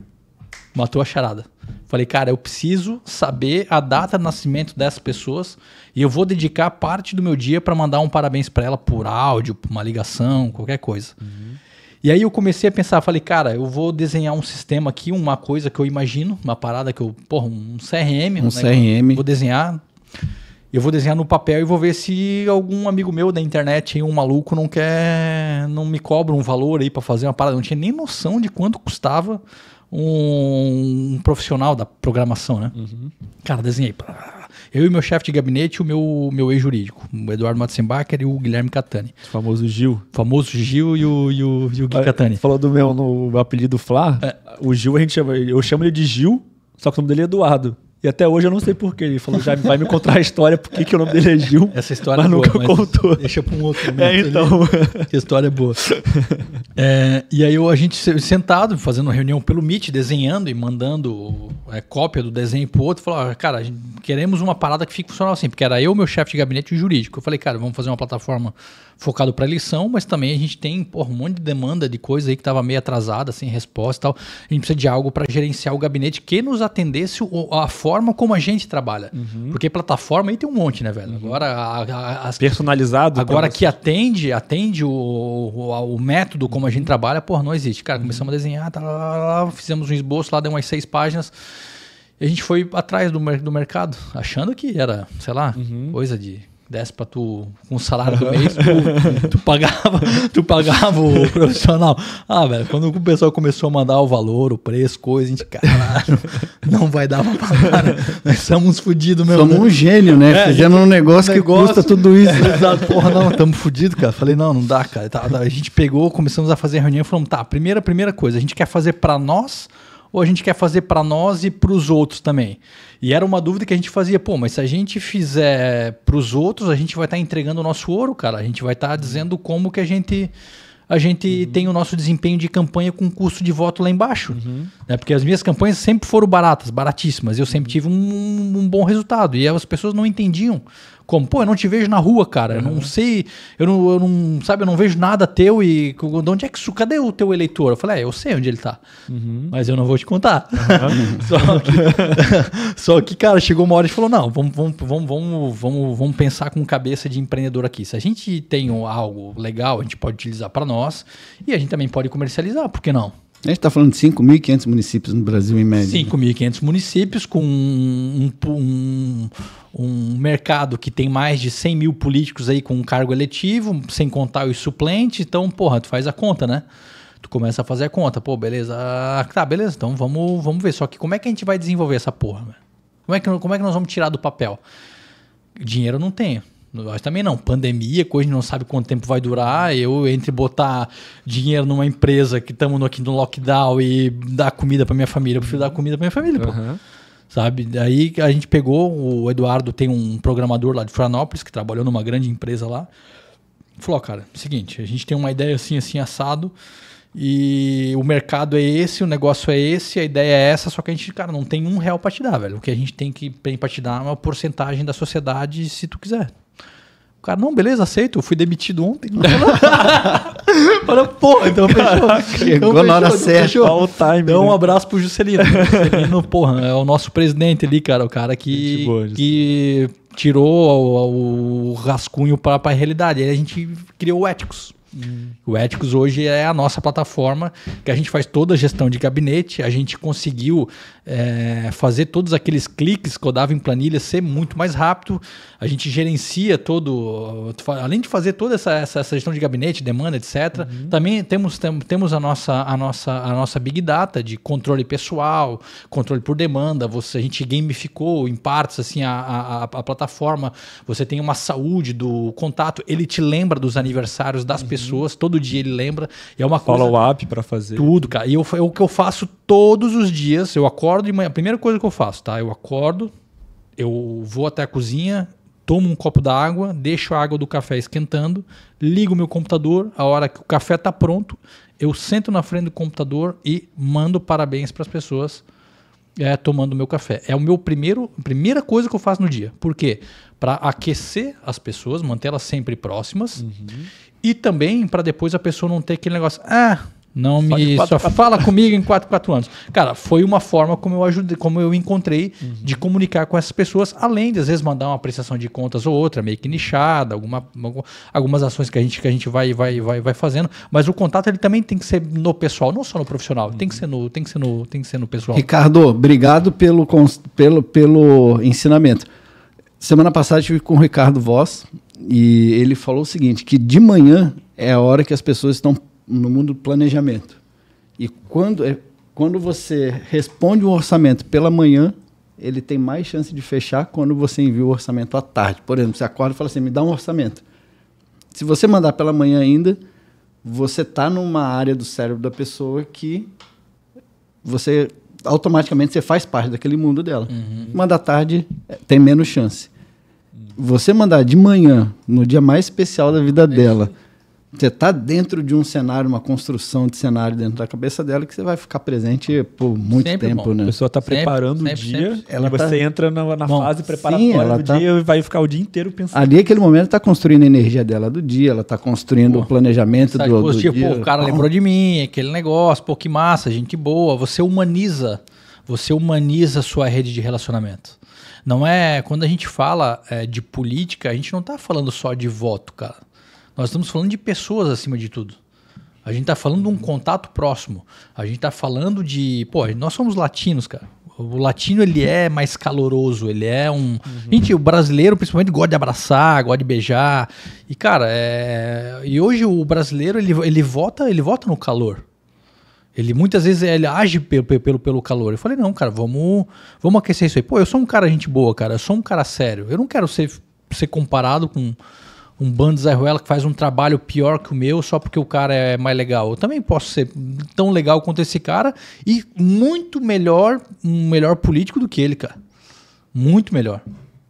Matou a charada. Falei, cara, eu preciso saber a data de nascimento dessas pessoas e eu vou dedicar parte do meu dia para mandar um parabéns para ela por áudio, por uma ligação, qualquer coisa. Uhum. E aí eu comecei a pensar, falei, cara, eu vou desenhar um sistema aqui, uma coisa que eu imagino, uma parada que eu, porra, um CRM, um né? CRM. Vou desenhar eu vou desenhar no papel e vou ver se algum amigo meu da internet, um maluco, não quer, não me cobra um valor aí para fazer uma parada. Eu não tinha nem noção de quanto custava um, um profissional da programação, né? Uhum. Cara, desenhei. Eu e meu chefe de gabinete e o meu, meu ex-jurídico, o Eduardo Matzenbacher e o Guilherme Catani. O famoso Gil. O famoso Gil e o, e o, e o Gui ah, Catani. Falou do meu no, apelido Flá. É. O Gil, a gente chama, eu chamo ele de Gil, só que o nome dele é Eduardo. E até hoje eu não sei porquê. Ele falou, já vai me contar a história, por que o nome dele é Gil. Essa história mas é boa, nunca mas contou. Deixa para um outro é, momento. É, então. Que história é boa. É, e aí eu, a gente sentado, fazendo uma reunião pelo Meet, desenhando e mandando é, cópia do desenho pro outro, falou, ah, cara, queremos uma parada que fique funcional assim, porque era eu, meu chefe de gabinete e jurídico. Eu falei, cara, vamos fazer uma plataforma focado para lição, mas também a gente tem um monte de demanda de coisa aí que estava meio atrasada, sem resposta e tal. A gente precisa de algo para gerenciar o gabinete que nos atendesse a forma como a gente trabalha. Uhum. Porque plataforma aí tem um monte, né, velho? Uhum. Agora a, a, as, personalizado. Agora que atende, atende o, o, o método como a gente uhum. trabalha, porra, não existe. Cara, começamos uhum. a desenhar, tá, lá, lá, fizemos um esboço lá, deu umas seis páginas. E a gente foi atrás do, mer do mercado, achando que era, sei lá, uhum. coisa de desse para tu com o salário do mês, tu, tu, pagava, tu pagava o profissional. Ah, velho, quando o pessoal começou a mandar o valor, o preço, coisa, a gente, caralho, não vai dar pra pagar. Né? Nós somos fodidos mesmo. Somos né? um gênio, né? É, Fazendo um negócio, negócio, que custa tudo isso. Exato, porra, não, estamos fodidos, cara. Falei, não, não dá, cara. Tá, tá, a gente pegou, começamos a fazer reunião e falamos, tá, primeira, primeira coisa, a gente quer fazer para nós ou a gente quer fazer para nós e para os outros também? E era uma dúvida que a gente fazia, pô, mas se a gente fizer para os outros, a gente vai estar tá entregando o nosso ouro, cara. A gente vai estar tá dizendo como que a gente a gente uhum. tem o nosso desempenho de campanha com custo de voto lá embaixo. Uhum. Né? Porque as minhas campanhas sempre foram baratas, baratíssimas. Eu sempre uhum. tive um, um bom resultado. E as pessoas não entendiam. Como? Pô, eu não te vejo na rua, cara. Eu não sei, eu não, eu não, sabe, eu não vejo nada teu e de onde é que isso? Cadê o teu eleitor? Eu falei, é, eu sei onde ele tá, uhum. mas eu não vou te contar. Uhum. só, que, só que, cara, chegou uma hora e falou: não, vamos, vamos, vamos, vamos, vamos, vamos pensar com cabeça de empreendedor aqui. Se a gente tem algo legal, a gente pode utilizar para nós e a gente também pode comercializar, por que não? A gente está falando de 5.500 municípios no Brasil, em média. 5.500 né? municípios, com um, um, um, mercado que tem mais de 100 mil políticos aí com um cargo eletivo, sem contar os suplentes. Então, porra, tu faz a conta, né? Tu começa a fazer a conta. Pô, beleza. Ah, tá, beleza. Então vamos, vamos ver. Só que como é que a gente vai desenvolver essa porra? Como é que, como é que nós vamos tirar do papel? Dinheiro eu não tenho. Nós também não. Pandemia, coisa não sabe quanto tempo vai durar. Eu, entre botar dinheiro numa empresa que estamos aqui no lockdown e dar comida para minha família, eu prefiro dar comida para minha família, uhum. Sabe? Aí a gente pegou, o Eduardo tem um programador lá de Florianópolis que trabalhou numa grande empresa lá. Falou, cara, seguinte, a gente tem uma ideia assim, assim, assado. E o mercado é esse, o negócio é esse, a ideia é essa, só que a gente, cara, não tem um real pra te dar, velho. O que a gente tem que tem pra te dar é uma porcentagem da sociedade se tu quiser. O cara, não, beleza, aceito, eu fui demitido ontem. Falei, pô, então fechou. Então chegou então na hora certa. All time, então, né? um abraço pro Juscelino. Juscelino, porra, é o nosso presidente ali, cara. O cara que, boa, que tirou o, o rascunho pra, pra realidade. Aí a gente criou o Éticos. Hum. O Éticos hoje é a nossa plataforma que a gente faz toda a gestão de gabinete, a gente conseguiu é, fazer todos aqueles cliques que eu dava em planilha ser muito mais rápido, a gente gerencia todo, além de fazer toda essa, essa, essa gestão de gabinete, demanda, etc. Uhum. Também temos, tem, temos a, nossa, a, nossa, a nossa Big Data de controle pessoal, controle por demanda, você, a gente gamificou em partes assim, a, a, a plataforma, você tem uma saúde do contato, ele te lembra dos aniversários das uhum. pessoas pessoas, todo dia ele lembra. é uma coisa. Follow-up para fazer. Tudo, cara. E eu, é o que eu faço todos os dias. Eu acordo de manhã. A primeira coisa que eu faço, tá? Eu acordo, eu vou até a cozinha, tomo um copo d'água, deixo a água do café esquentando, ligo meu computador, a hora que o café está pronto, eu sento na frente do computador e mando parabéns para as pessoas é, tomando meu café. É o meu primeiro, primeira coisa que eu faço no dia. Por quê? Para aquecer as pessoas, manter elas sempre próximas uhum. E também para depois a pessoa não ter aquele negócio, ah, não só me quatro, só quatro, fala quatro. comigo em 4 4 anos. Cara, foi uma forma como eu ajudei, como eu encontrei uhum. de comunicar com essas pessoas, além de às vezes mandar uma prestação de contas ou outra, meio que nichada, alguma, algumas ações que a gente que a gente vai vai vai vai fazendo, mas o contato ele também tem que ser no pessoal, não só no profissional, uhum. tem que uhum. ser no tem que ser no tem que ser no pessoal. Ricardo, obrigado pelo pelo pelo ensinamento. Semana passada eu estive com o Ricardo Voss, e ele falou o seguinte: que de manhã é a hora que as pessoas estão no mundo do planejamento. E quando, é, quando você responde um orçamento pela manhã, ele tem mais chance de fechar quando você envia o orçamento à tarde. Por exemplo, você acorda e fala assim: me dá um orçamento. Se você mandar pela manhã ainda, você está numa área do cérebro da pessoa que você automaticamente você faz parte daquele mundo dela. Uhum. Manda à tarde é, tem menos chance. Você mandar de manhã, no dia mais especial da vida é dela, você está dentro de um cenário, uma construção de cenário dentro da cabeça dela que você vai ficar presente por muito sempre tempo, bom. né? A pessoa está preparando sempre, o dia, sempre, ela tá você tá... entra na, na bom, fase preparatória do tá... dia e vai ficar o dia inteiro pensando. Ali, aquele momento, está construindo a energia dela do dia, ela está construindo o planejamento do, do dia. Pô, o cara lembrou de mim, aquele negócio, pô, que massa, gente boa. Você humaniza, você humaniza a sua rede de relacionamento. Não é. Quando a gente fala é, de política, a gente não está falando só de voto, cara. Nós estamos falando de pessoas acima de tudo. A gente está falando de um contato próximo. A gente está falando de. Pô, nós somos latinos, cara. O latino ele é mais caloroso, ele é um. Uhum. Gente, o brasileiro principalmente gosta de abraçar, gosta de beijar. E, cara, é... e hoje o brasileiro ele, ele vota ele vota no calor. Ele muitas vezes ele age pelo, pelo, pelo calor. Eu falei, não, cara, vamos, vamos aquecer isso aí. Pô, eu sou um cara gente boa, cara. Eu sou um cara sério. Eu não quero ser, ser comparado com um bando de Zé Ruela que faz um trabalho pior que o meu só porque o cara é mais legal. Eu também posso ser tão legal quanto esse cara e muito melhor, um melhor político do que ele, cara. Muito melhor.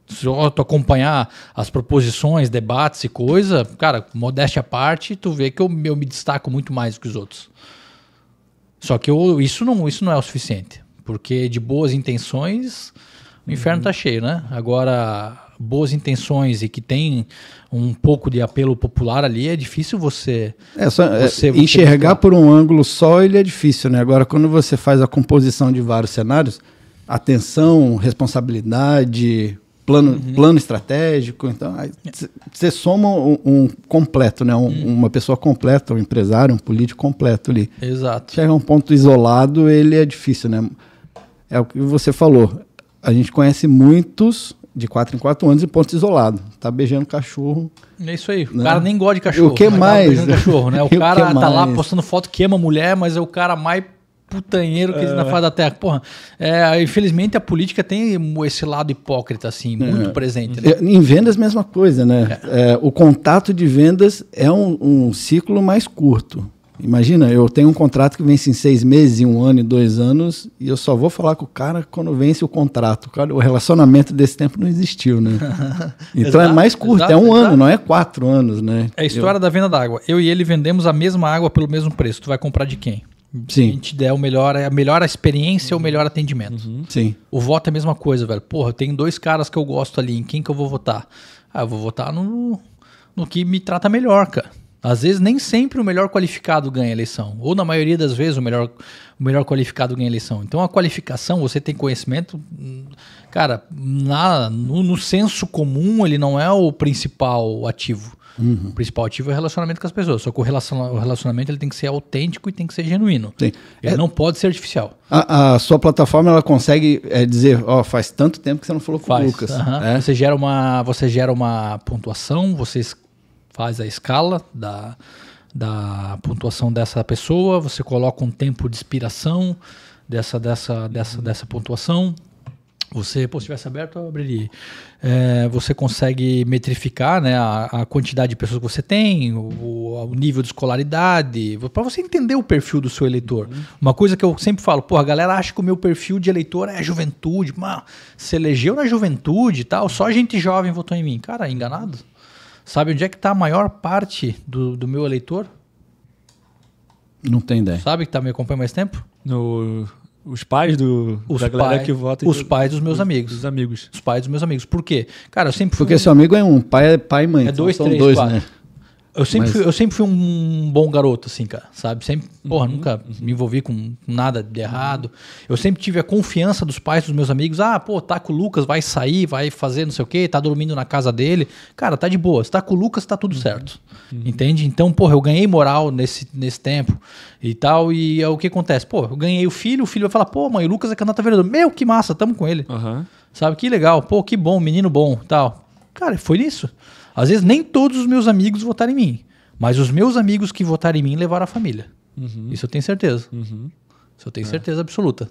Se tu acompanhar as proposições, debates e coisa, cara, modéstia à parte, tu vê que eu, eu me destaco muito mais do que os outros. Só que eu, isso, não, isso não é o suficiente. Porque de boas intenções, o inferno está uhum. cheio, né? Agora, boas intenções e que tem um pouco de apelo popular ali, é difícil você. É, só, você, é, você enxergar por um ângulo só, ele é difícil, né? Agora, quando você faz a composição de vários cenários, atenção, responsabilidade, plano, uhum. plano estratégico. Então, você é. soma um, um, completo, né? Um, uhum. Uma pessoa completa, um empresário, um político completo ali. Exato. Chega a um ponto isolado, ele é difícil, né? É o que você falou. A gente conhece muitos de quatro em quatro anos em ponto isolado. Tá beijando cachorro. É isso aí. Né? O cara nem gosta de cachorro. O que mais? Tá cachorro, né? O, o cara tá mais? Né? Tá lá postando foto, queima mulher, mas é o cara mais putanheiro que ele na é. face da terra. Porra, é, infelizmente a política tem esse lado hipócrita, assim, muito é. presente. Né? Em vendas, mesma coisa, né? É. é. o contato de vendas é um, um, ciclo mais curto. Imagina, eu tenho um contrato que vence em seis meses, em um ano, em dois anos, e eu só vou falar com o cara quando vence o contrato. O relacionamento desse tempo não existiu, né? Então é exato, é mais curto, exato, é um exato. ano, não é quatro anos, né? É a história eu... da venda d'água. Eu e ele vendemos a mesma água pelo mesmo preço. Tu vai comprar de quem? Sim. A gente der o melhor, a melhor experiência, uhum. o melhor atendimento. Uhum. Sim. O voto é a mesma coisa, velho. Porra, tem dois caras que eu gosto ali, em quem que eu vou votar? Ah, eu vou votar no, no que me trata melhor, cara. Às vezes nem sempre o melhor qualificado ganha a eleição, ou na maioria das vezes o melhor, o melhor qualificado ganha a eleição. Então a qualificação, você tem conhecimento, cara, na, no, no senso comum ele não é o principal ativo. Uhum. O principal ativo é o relacionamento com as pessoas. Só que o, relaciona o relacionamento ele tem que ser autêntico e tem que ser genuíno. Sim. Ele é, não pode ser artificial. A, a sua plataforma ela consegue é, dizer, ó, oh, faz tanto tempo que você não falou com faz, o Lucas. Uhum. É? Você gera uma, você gera uma pontuação, você faz a escala da da pontuação dessa pessoa, você coloca um tempo de expiração dessa dessa dessa dessa pontuação você, pô, se tivesse aberto, eu abriria. É, você consegue metrificar né, a, a, quantidade de pessoas que você tem, o, o nível de escolaridade, para você entender o perfil do seu eleitor. Uhum. Uma coisa que eu sempre falo, pô, a galera acha que o meu perfil de eleitor é juventude, mano, se elegeu na juventude e tal, só gente jovem votou em mim. Cara, enganado. Sabe onde é que está a maior parte do, do meu eleitor? Não tem ideia. Sabe que tá me acompanhando mais tempo? No os pais do, os da galera que vota. Os do, pais dos meus amigos. os amigos. Os pais dos meus amigos. Por quê? Cara, eu sempre fui... Porque seu amigo é um, pai, é pai e mãe. É dois, três, dois, quatro. Né? Eu sempre, mas... fui, eu sempre fui um bom garoto, assim, cara, sabe? Sempre, uhum, porra, uhum, nunca uhum. me envolvi com nada de errado. Eu sempre tive a confiança dos pais, dos meus amigos. Ah, pô, tá com o Lucas, vai sair, vai fazer não sei o quê, tá dormindo na casa dele. Cara, tá de boa. Se tá com o Lucas, tá tudo uhum. certo. Uhum. Entende? Então, porra, eu ganhei moral nesse, nesse tempo e tal. E é o que acontece? Pô, eu ganhei o filho, o filho vai falar, pô, mãe, o Lucas é candidato a vereador. Meu, que massa, tamo com ele. Sabe? Que legal. Pô, que bom, menino bom tal. Cara, foi isso. Às vezes nem todos os meus amigos votaram em mim, mas os meus amigos que votaram em mim levaram a família. Uhum. Isso eu tenho certeza. Uhum. Isso eu tenho é. certeza absoluta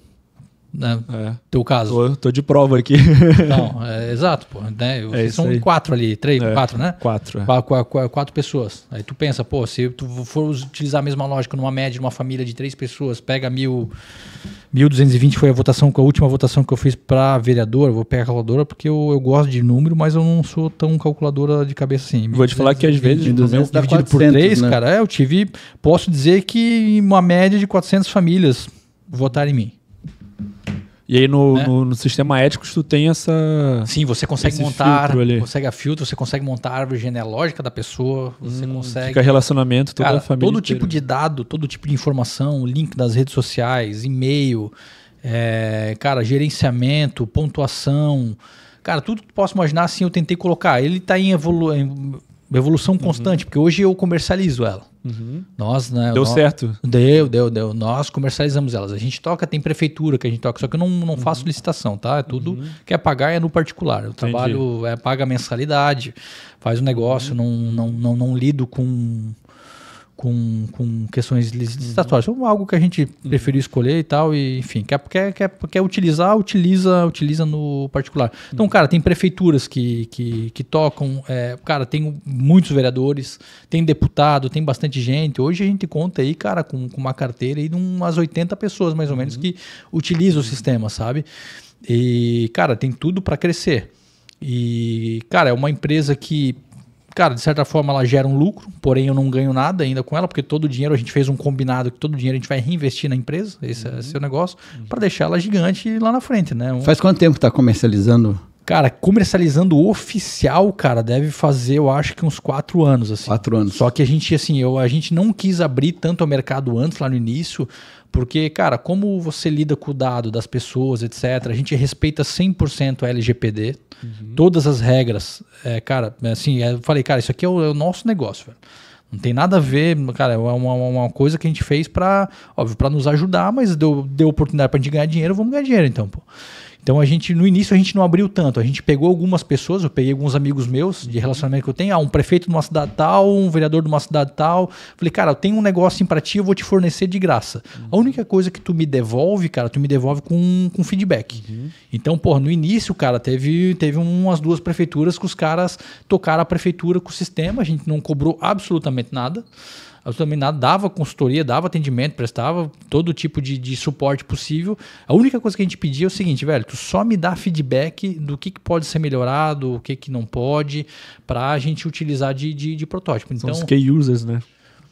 né? É. Teu caso. Tô, tô, de prova aqui. Não, é, exato, pô. Né? Eu, é são aí. quatro ali, três, é. quatro, né? Quatro, é. quatro. Quatro pessoas. Aí tu pensa, pô, se tu for utilizar a mesma lógica numa média de uma família de três pessoas, pega mil. 1.220 foi a votação, a última votação que eu fiz para vereador. Vou pegar a calculadora porque eu, eu gosto de número, mas eu não sou tão calculadora de cabeça assim. Vou te falar que às vezes, meu, dividido 400, por três, né? cara, é, eu tive. Posso dizer que uma média de 400 famílias votaram em mim. E aí no, né? no, no, sistema ético, tu tem essa. Sim, você consegue montar. Consegue a filtro, você consegue montar a árvore genealógica da pessoa, você hum, consegue. Fica relacionamento, toda Cara, a família. Todo tipo inteira. tipo de dado, todo tipo de informação, link das redes sociais, e-mail. É, cara, gerenciamento, pontuação, cara, tudo que tu possa imaginar, assim, eu tentei colocar. Ele está em, evolu em evolução uhum. constante, uhum. porque hoje eu comercializo ela. Uhum. Nós, né? Deu nós, certo. Deu, deu, deu. Nós comercializamos elas. A gente toca, tem prefeitura que a gente toca, só que eu não, não uhum. faço licitação, tá? É tudo uhum. que é pagar é no particular. o trabalho, é paga mensalidade, faz o um negócio, uhum. não, não, não, não lido com com, com questões uhum. licitatórias. Uhum. Algo que a gente uhum. preferiu escolher e tal, e, enfim, quer, quer, quer, quer utilizar, utiliza, utiliza no particular. Então, uhum. Então, cara, tem prefeituras que, que, que tocam, é, cara, tem muitos vereadores, tem deputado, tem bastante gente. Hoje a gente conta aí, cara, com, com uma carteira aí de umas 80 pessoas, mais ou menos, uhum. que utilizam o uhum. sistema, sabe? E, cara, tem tudo para crescer. E, cara, é uma empresa que cara, de certa forma ela gera um lucro, porém eu não ganho nada ainda com ela, porque todo o dinheiro a gente fez um combinado que todo o dinheiro a gente vai reinvestir na empresa, esse é uhum. é seu negócio, uhum. para deixar ela gigante lá na frente, né? Um... Faz quanto tempo está comercializando? Cara, comercializando oficial, cara, deve fazer, eu acho que uns quatro anos, assim. Quatro anos. Só que a gente, assim, eu, a gente não quis abrir tanto o mercado antes, lá no início, porque, cara, como você lida com o dado das pessoas, etc., a gente respeita 100% LGPD, uhum. todas as regras. É, cara, é assim, é, eu falei, cara, isso aqui é o, é o nosso negócio, velho. Não tem nada a ver, cara, é uma, uma coisa que a gente fez para, óbvio, para nos ajudar, mas deu, deu oportunidade para a gente ganhar dinheiro, vamos ganhar dinheiro então, pô. Então a gente, no início, a gente não abriu tanto. A gente pegou algumas pessoas, eu peguei alguns amigos meus de relacionamento que eu tenho, ah, um prefeito de uma cidade tal, um vereador de uma cidade tal. Falei, cara, eu tenho um negócio pra ti, eu vou te fornecer de graça. Uhum. A única coisa que tu me devolve, cara, tu me devolve com, com feedback. Uhum. Então, pô, no início, cara, teve, teve umas duas prefeituras que os caras tocaram a prefeitura com o sistema, a gente não cobrou absolutamente nada absolutamente nada, dava consultoria, dava atendimento, prestava todo tipo de, de suporte possível. A única coisa que a gente pedia é o seguinte, velho, tu só me dá feedback do que, que pode ser melhorado, o que, que não pode, para a gente utilizar de, de, de protótipo. Então, São os então, key users, né?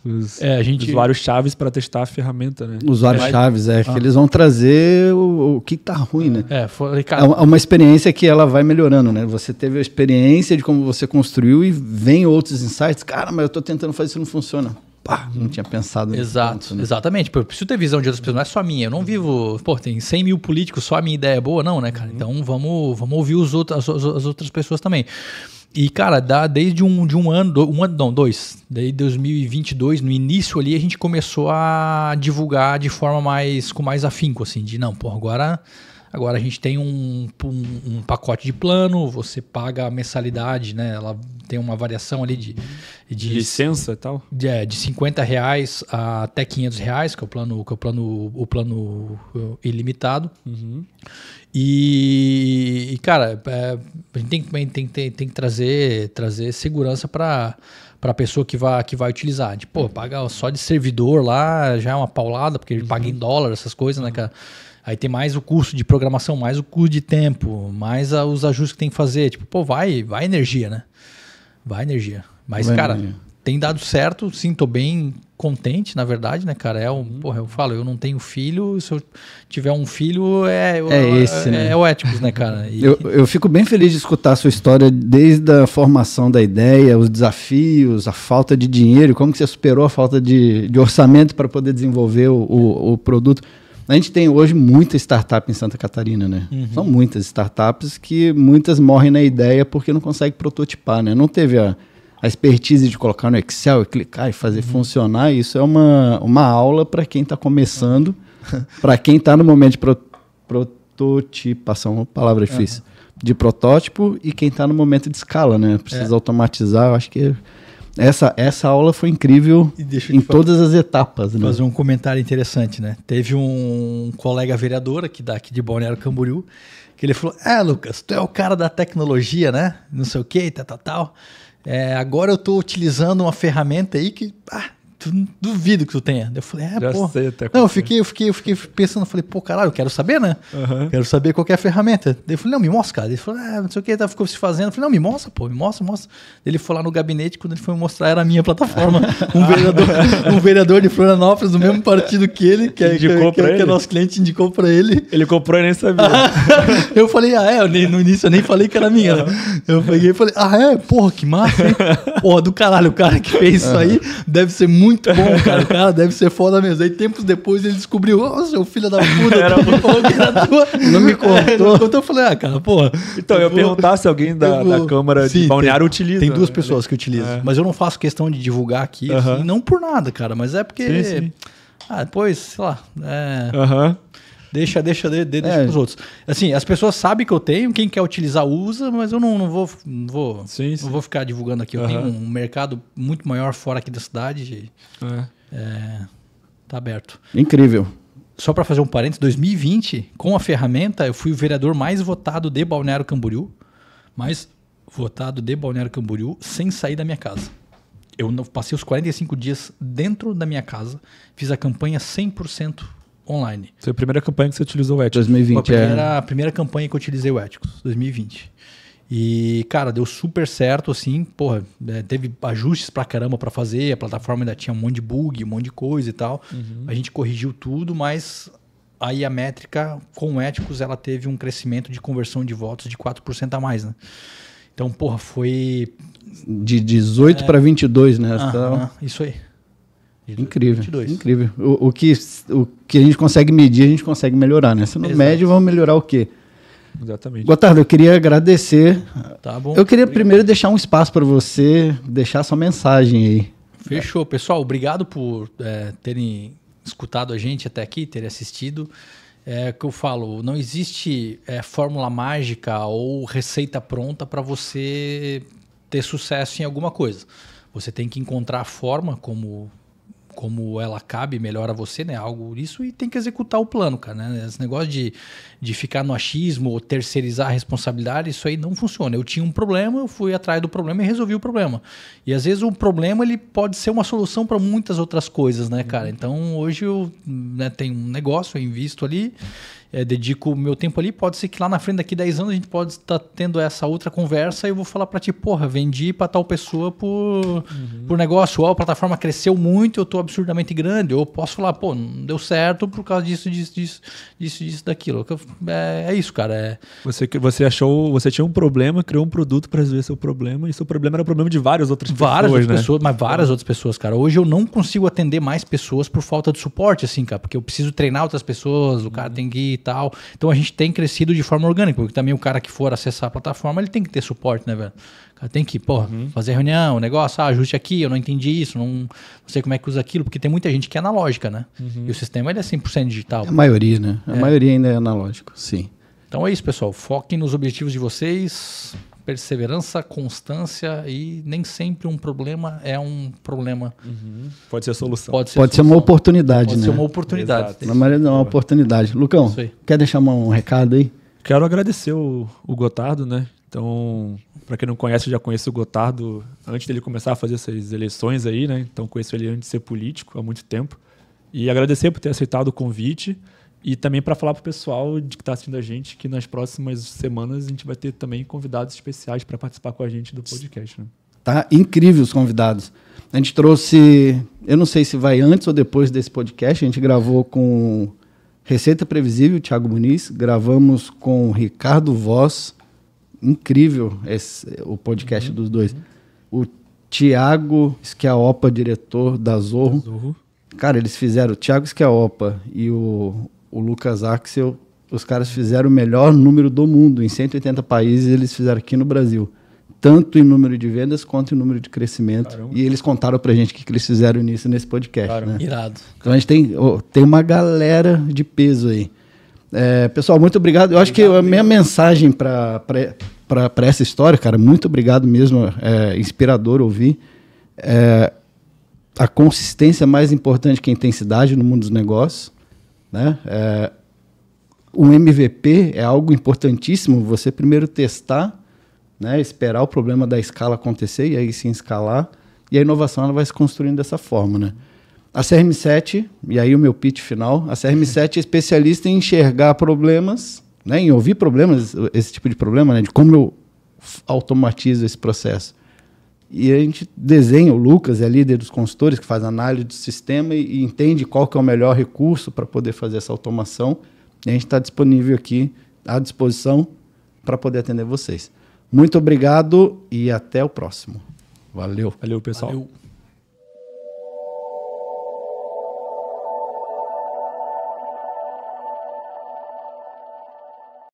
Os, é, a gente... usuários chaves para testar a ferramenta, né? Usuários é. chaves, é, ah. que eles vão trazer o, o que está ruim, né? É, foi, é cara... é uma experiência que ela vai melhorando, né? Você teve a experiência de como você construiu e vem outros insights. Cara, mas eu estou tentando fazer isso não funciona pá, não tinha pensado nisso. Exato, ponto, né? exatamente. Eu preciso ter visão de outras pessoas, não é só minha. Eu não vivo, pô, tem 100 mil políticos, só a minha ideia é boa, não, né, cara? Uhum. Então vamos, vamos ouvir os outros, as, as outras pessoas também. E, cara, dá desde um, de um ano, um ano, não, dois, desde 2022, no início ali, a gente começou a divulgar de forma mais, com mais afinco, assim, de não, pô, agora Agora a gente tem um, um, um, pacote de plano, você paga a mensalidade, né? Ela tem uma variação ali de. de Licença e tal? De, é, de 50 reais até 500 reais, que é o plano, que é o plano, o plano uh, ilimitado. Uhum. E, e, cara, é, a gente tem, tem, tem, tem que trazer, trazer segurança para para a pessoa que vai, que vai utilizar. Tipo, pô, paga só de servidor lá já é uma paulada, porque ele uhum. paga em uhum. dólar, essas coisas, né, uhum. cara? Aí tem mais o custo de programação, mais o custo de tempo, mais a, os ajustes que tem que fazer. Tipo, pô, vai, vai energia, né? Vai energia. Mas, vai cara, energia. tem dado certo, sim, tô bem contente, na verdade, né, cara? É um, uhum. porra, eu falo, eu não tenho filho, se eu tiver um filho, é, é, é esse, né? é, né? é o Éticos, né, cara? E... Eu, eu fico bem feliz de escutar a sua história desde a formação da ideia, os desafios, a falta de dinheiro, como que você superou a falta de, de orçamento para poder desenvolver o, o, o produto. A gente tem hoje muita startup em Santa Catarina, né? Uhum. São muitas startups que muitas morrem na ideia porque não conseguem prototipar, né? Não teve a, a expertise de colocar no Excel e clicar e fazer uhum. funcionar. Isso é uma, uma aula para quem está começando, uhum. para quem está no momento de pro, prototipação, uma palavra difícil, uhum. de protótipo e quem está no momento de escala, né? Precisa é. automatizar, eu acho que essa, essa aula foi incrível em todas as etapas. Né? Fazer um comentário interessante, né? Teve um colega vereador aqui daqui de Balneário Camboriú que ele falou: É, Lucas, tu é o cara da tecnologia, né? Não sei o que, tal, tal, tal. É, agora eu estou utilizando uma ferramenta aí que ah, tu, duvido que tu tenha. Eu falei, é, Já pô. Sei até não, eu é. fiquei, eu fiquei, eu fiquei pensando, falei, pô, caralho, eu quero saber, né? Uhum. Quero saber qual é a ferramenta. Eu falei, não, me mostra, cara. Ele falou, é, não sei o que, tá, ficou se fazendo. Eu falei, não, me mostra, pô, me mostra, mostra. Ele foi lá no gabinete, quando ele foi mostrar, era a minha plataforma. Um vereador, um vereador de Florianópolis, do mesmo partido que ele, que, é, indicou que, que, ele? nosso cliente indicou pra ele. Ele comprou e nem sabia. eu falei, ah, é, nem, no início eu nem falei que era minha. Uhum. Eu peguei e falei, ah, é, porra, que massa, hein? Porra, do caralho, o cara que fez uhum. isso aí deve ser muito muito bom, cara. O cara deve ser foda mesmo. Aí tempos depois ele descobriu, ô, oh, seu filho da puta, era falou tua. Não me é, contou. É, Eu falei, ah, cara, porra. Então, eu, eu perguntar se alguém da, vou... da Câmara Sim, de Balneário tem, utiliza. Tem duas né? pessoas que utilizam. É. Mas eu não faço questão de divulgar aqui, uh -huh. assim, não por nada, cara, mas é porque. Sim, sim. Ah, depois, sei lá. É... Uh -huh. Deixa, deixa, de, de, deixa para é. pros outros. Assim, as pessoas sabem que eu tenho, quem quer utilizar usa, mas eu não, não vou não vou, sim, sim. vou ficar divulgando aqui. Eu uhum. tenho um mercado muito maior fora aqui da cidade. É. É, tá aberto. Incrível. Só para fazer um parênteses, 2020, com a ferramenta, eu fui o vereador mais votado de Balneário Camboriú, mais votado de Balneário Camboriú sem sair da minha casa. Eu passei os 45 dias dentro da minha casa, fiz a campanha 100% online. Foi a primeira campanha que você utilizou o Ethicos? 2020, Foi a primeira, é. a primeira campanha que eu utilizei o Ethicos, 2020. E, cara, deu super certo, assim, porra, né, teve ajustes pra caramba pra fazer, a plataforma ainda tinha um monte de bug, um monte de coisa e tal. Uhum. A gente corrigiu tudo, mas aí a métrica com o Ethicos, ela teve um crescimento de conversão de votos de 4% a mais, né? Então, porra, foi... De 18 é... para 22, né? Ah, ah, isso aí. É incrível. 22. Incrível. O, o, que, o que a gente consegue medir, a gente consegue melhorar, né? Se não médio vamos melhorar o quê? Exatamente. boa tarde eu queria agradecer. Tá bom. Eu queria obrigado. primeiro deixar um espaço para você deixar sua mensagem aí. Fechou. Pessoal, obrigado por é, terem escutado a gente até aqui, terem assistido. É que eu falo, não existe é, fórmula mágica ou receita pronta para você ter sucesso em alguma coisa. Você tem que encontrar a forma, como como ela cabe melhor a você, né? Algo isso e tem que executar o plano, cara. Né? Esse negócio de, de ficar no achismo ou terceirizar a responsabilidade, isso aí não funciona. Eu tinha um problema, eu fui atrás do problema e resolvi o problema. E às vezes o problema ele pode ser uma solução para muitas outras coisas, né, cara? Uhum. Então hoje eu né, tenho um negócio, eu invisto ali é, dedico o meu tempo ali. Pode ser que lá na frente, daqui 10 anos, a gente pode estar tá tendo essa outra conversa e eu vou falar para ti, porra, vendi para tal pessoa por, uhum. por negócio, ou a plataforma cresceu muito, eu estou absurdamente grande, ou posso falar, pô, não deu certo por causa disso, disso, disso, disso, disso daquilo. É, é isso, cara. É... Você, você achou, você tinha um problema, criou um produto para resolver seu problema, e seu problema era o problema de várias outras várias pessoas. Várias outras né? pessoas, mas várias é. outras pessoas, cara. Hoje eu não consigo atender mais pessoas por falta de suporte, assim, cara, porque eu preciso treinar outras pessoas, o cara uhum. tem que tal. Então a gente tem crescido de forma orgânica, porque também o cara que for acessar a plataforma, ele tem que ter suporte, né, velho? tem que, porra, uhum. fazer reunião, o negócio, ah, ajuste aqui, eu não entendi isso, não, não, sei como é que usa aquilo, porque tem muita gente que é analógica, né? Uhum. E o sistema ele é 100% digital. A maioria, né? A é. maioria ainda é analógico, sim. Então é isso, pessoal. Foquem nos objetivos de vocês, perseverança, constância e nem sempre um problema é um problema. Uhum. Pode ser solução. Pode ser, Pode solução. ser uma oportunidade, Pode né? Pode ser uma oportunidade. Exato. Na maioria não, é uma oportunidade. Lucão, quer deixar um, um recado aí? Quero agradecer o, o Gotardo, né? Então, para quem não conhece, eu já conheço o Gotardo antes dele começar a fazer essas eleições aí, né? Então, conheço ele antes de ser político há muito tempo. E agradecer por ter aceitado o convite. E também para falar para o pessoal de que está assistindo a gente que nas próximas semanas a gente vai ter também convidados especiais para participar com a gente do podcast. Né? Tá incrível os convidados. A gente trouxe, eu não sei se vai antes ou depois desse podcast, a gente gravou com Receita Previsível, Thiago Muniz, gravamos com Ricardo Voz, incrível esse, o podcast uhum, dos dois. Uhum. O Tiago Schiaopa, diretor da Zorro. Da Zorro. Cara, eles fizeram o Thiago Schiaopa e o, o Lucas Axel, os caras fizeram o melhor número do mundo. Em 180 países, eles fizeram aqui no Brasil. Tanto em número de vendas quanto em número de crescimento. Caramba. E eles contaram pra gente o que, que eles fizeram nisso nesse podcast. Caramba. Né? Irado. Então a gente tem, oh, tem uma galera de peso aí. É, pessoal, muito obrigado. Eu obrigado, acho que a minha mensagem para essa história, cara, muito obrigado mesmo. É inspirador ouvir. É, a consistência é mais importante que a intensidade no mundo dos negócios. Né? É, um MVP é algo importantíssimo, você primeiro testar, né, esperar o problema da escala acontecer e aí sim escalar, e a inovação ela vai se construindo dessa forma. Né? A CRM7, e aí o meu pitch final, a CRM7 é especialista em enxergar problemas, né, em ouvir problemas, esse tipo de problema, né, de como eu automatizo esse processo. E a gente desenha, o Lucas é líder dos consultores, que faz análise do sistema e, e entende qual que é o melhor recurso para poder fazer essa automação. E a gente está disponível aqui, à disposição, para poder atender vocês. Muito obrigado e até o próximo. Valeu. Valeu, pessoal. Valeu.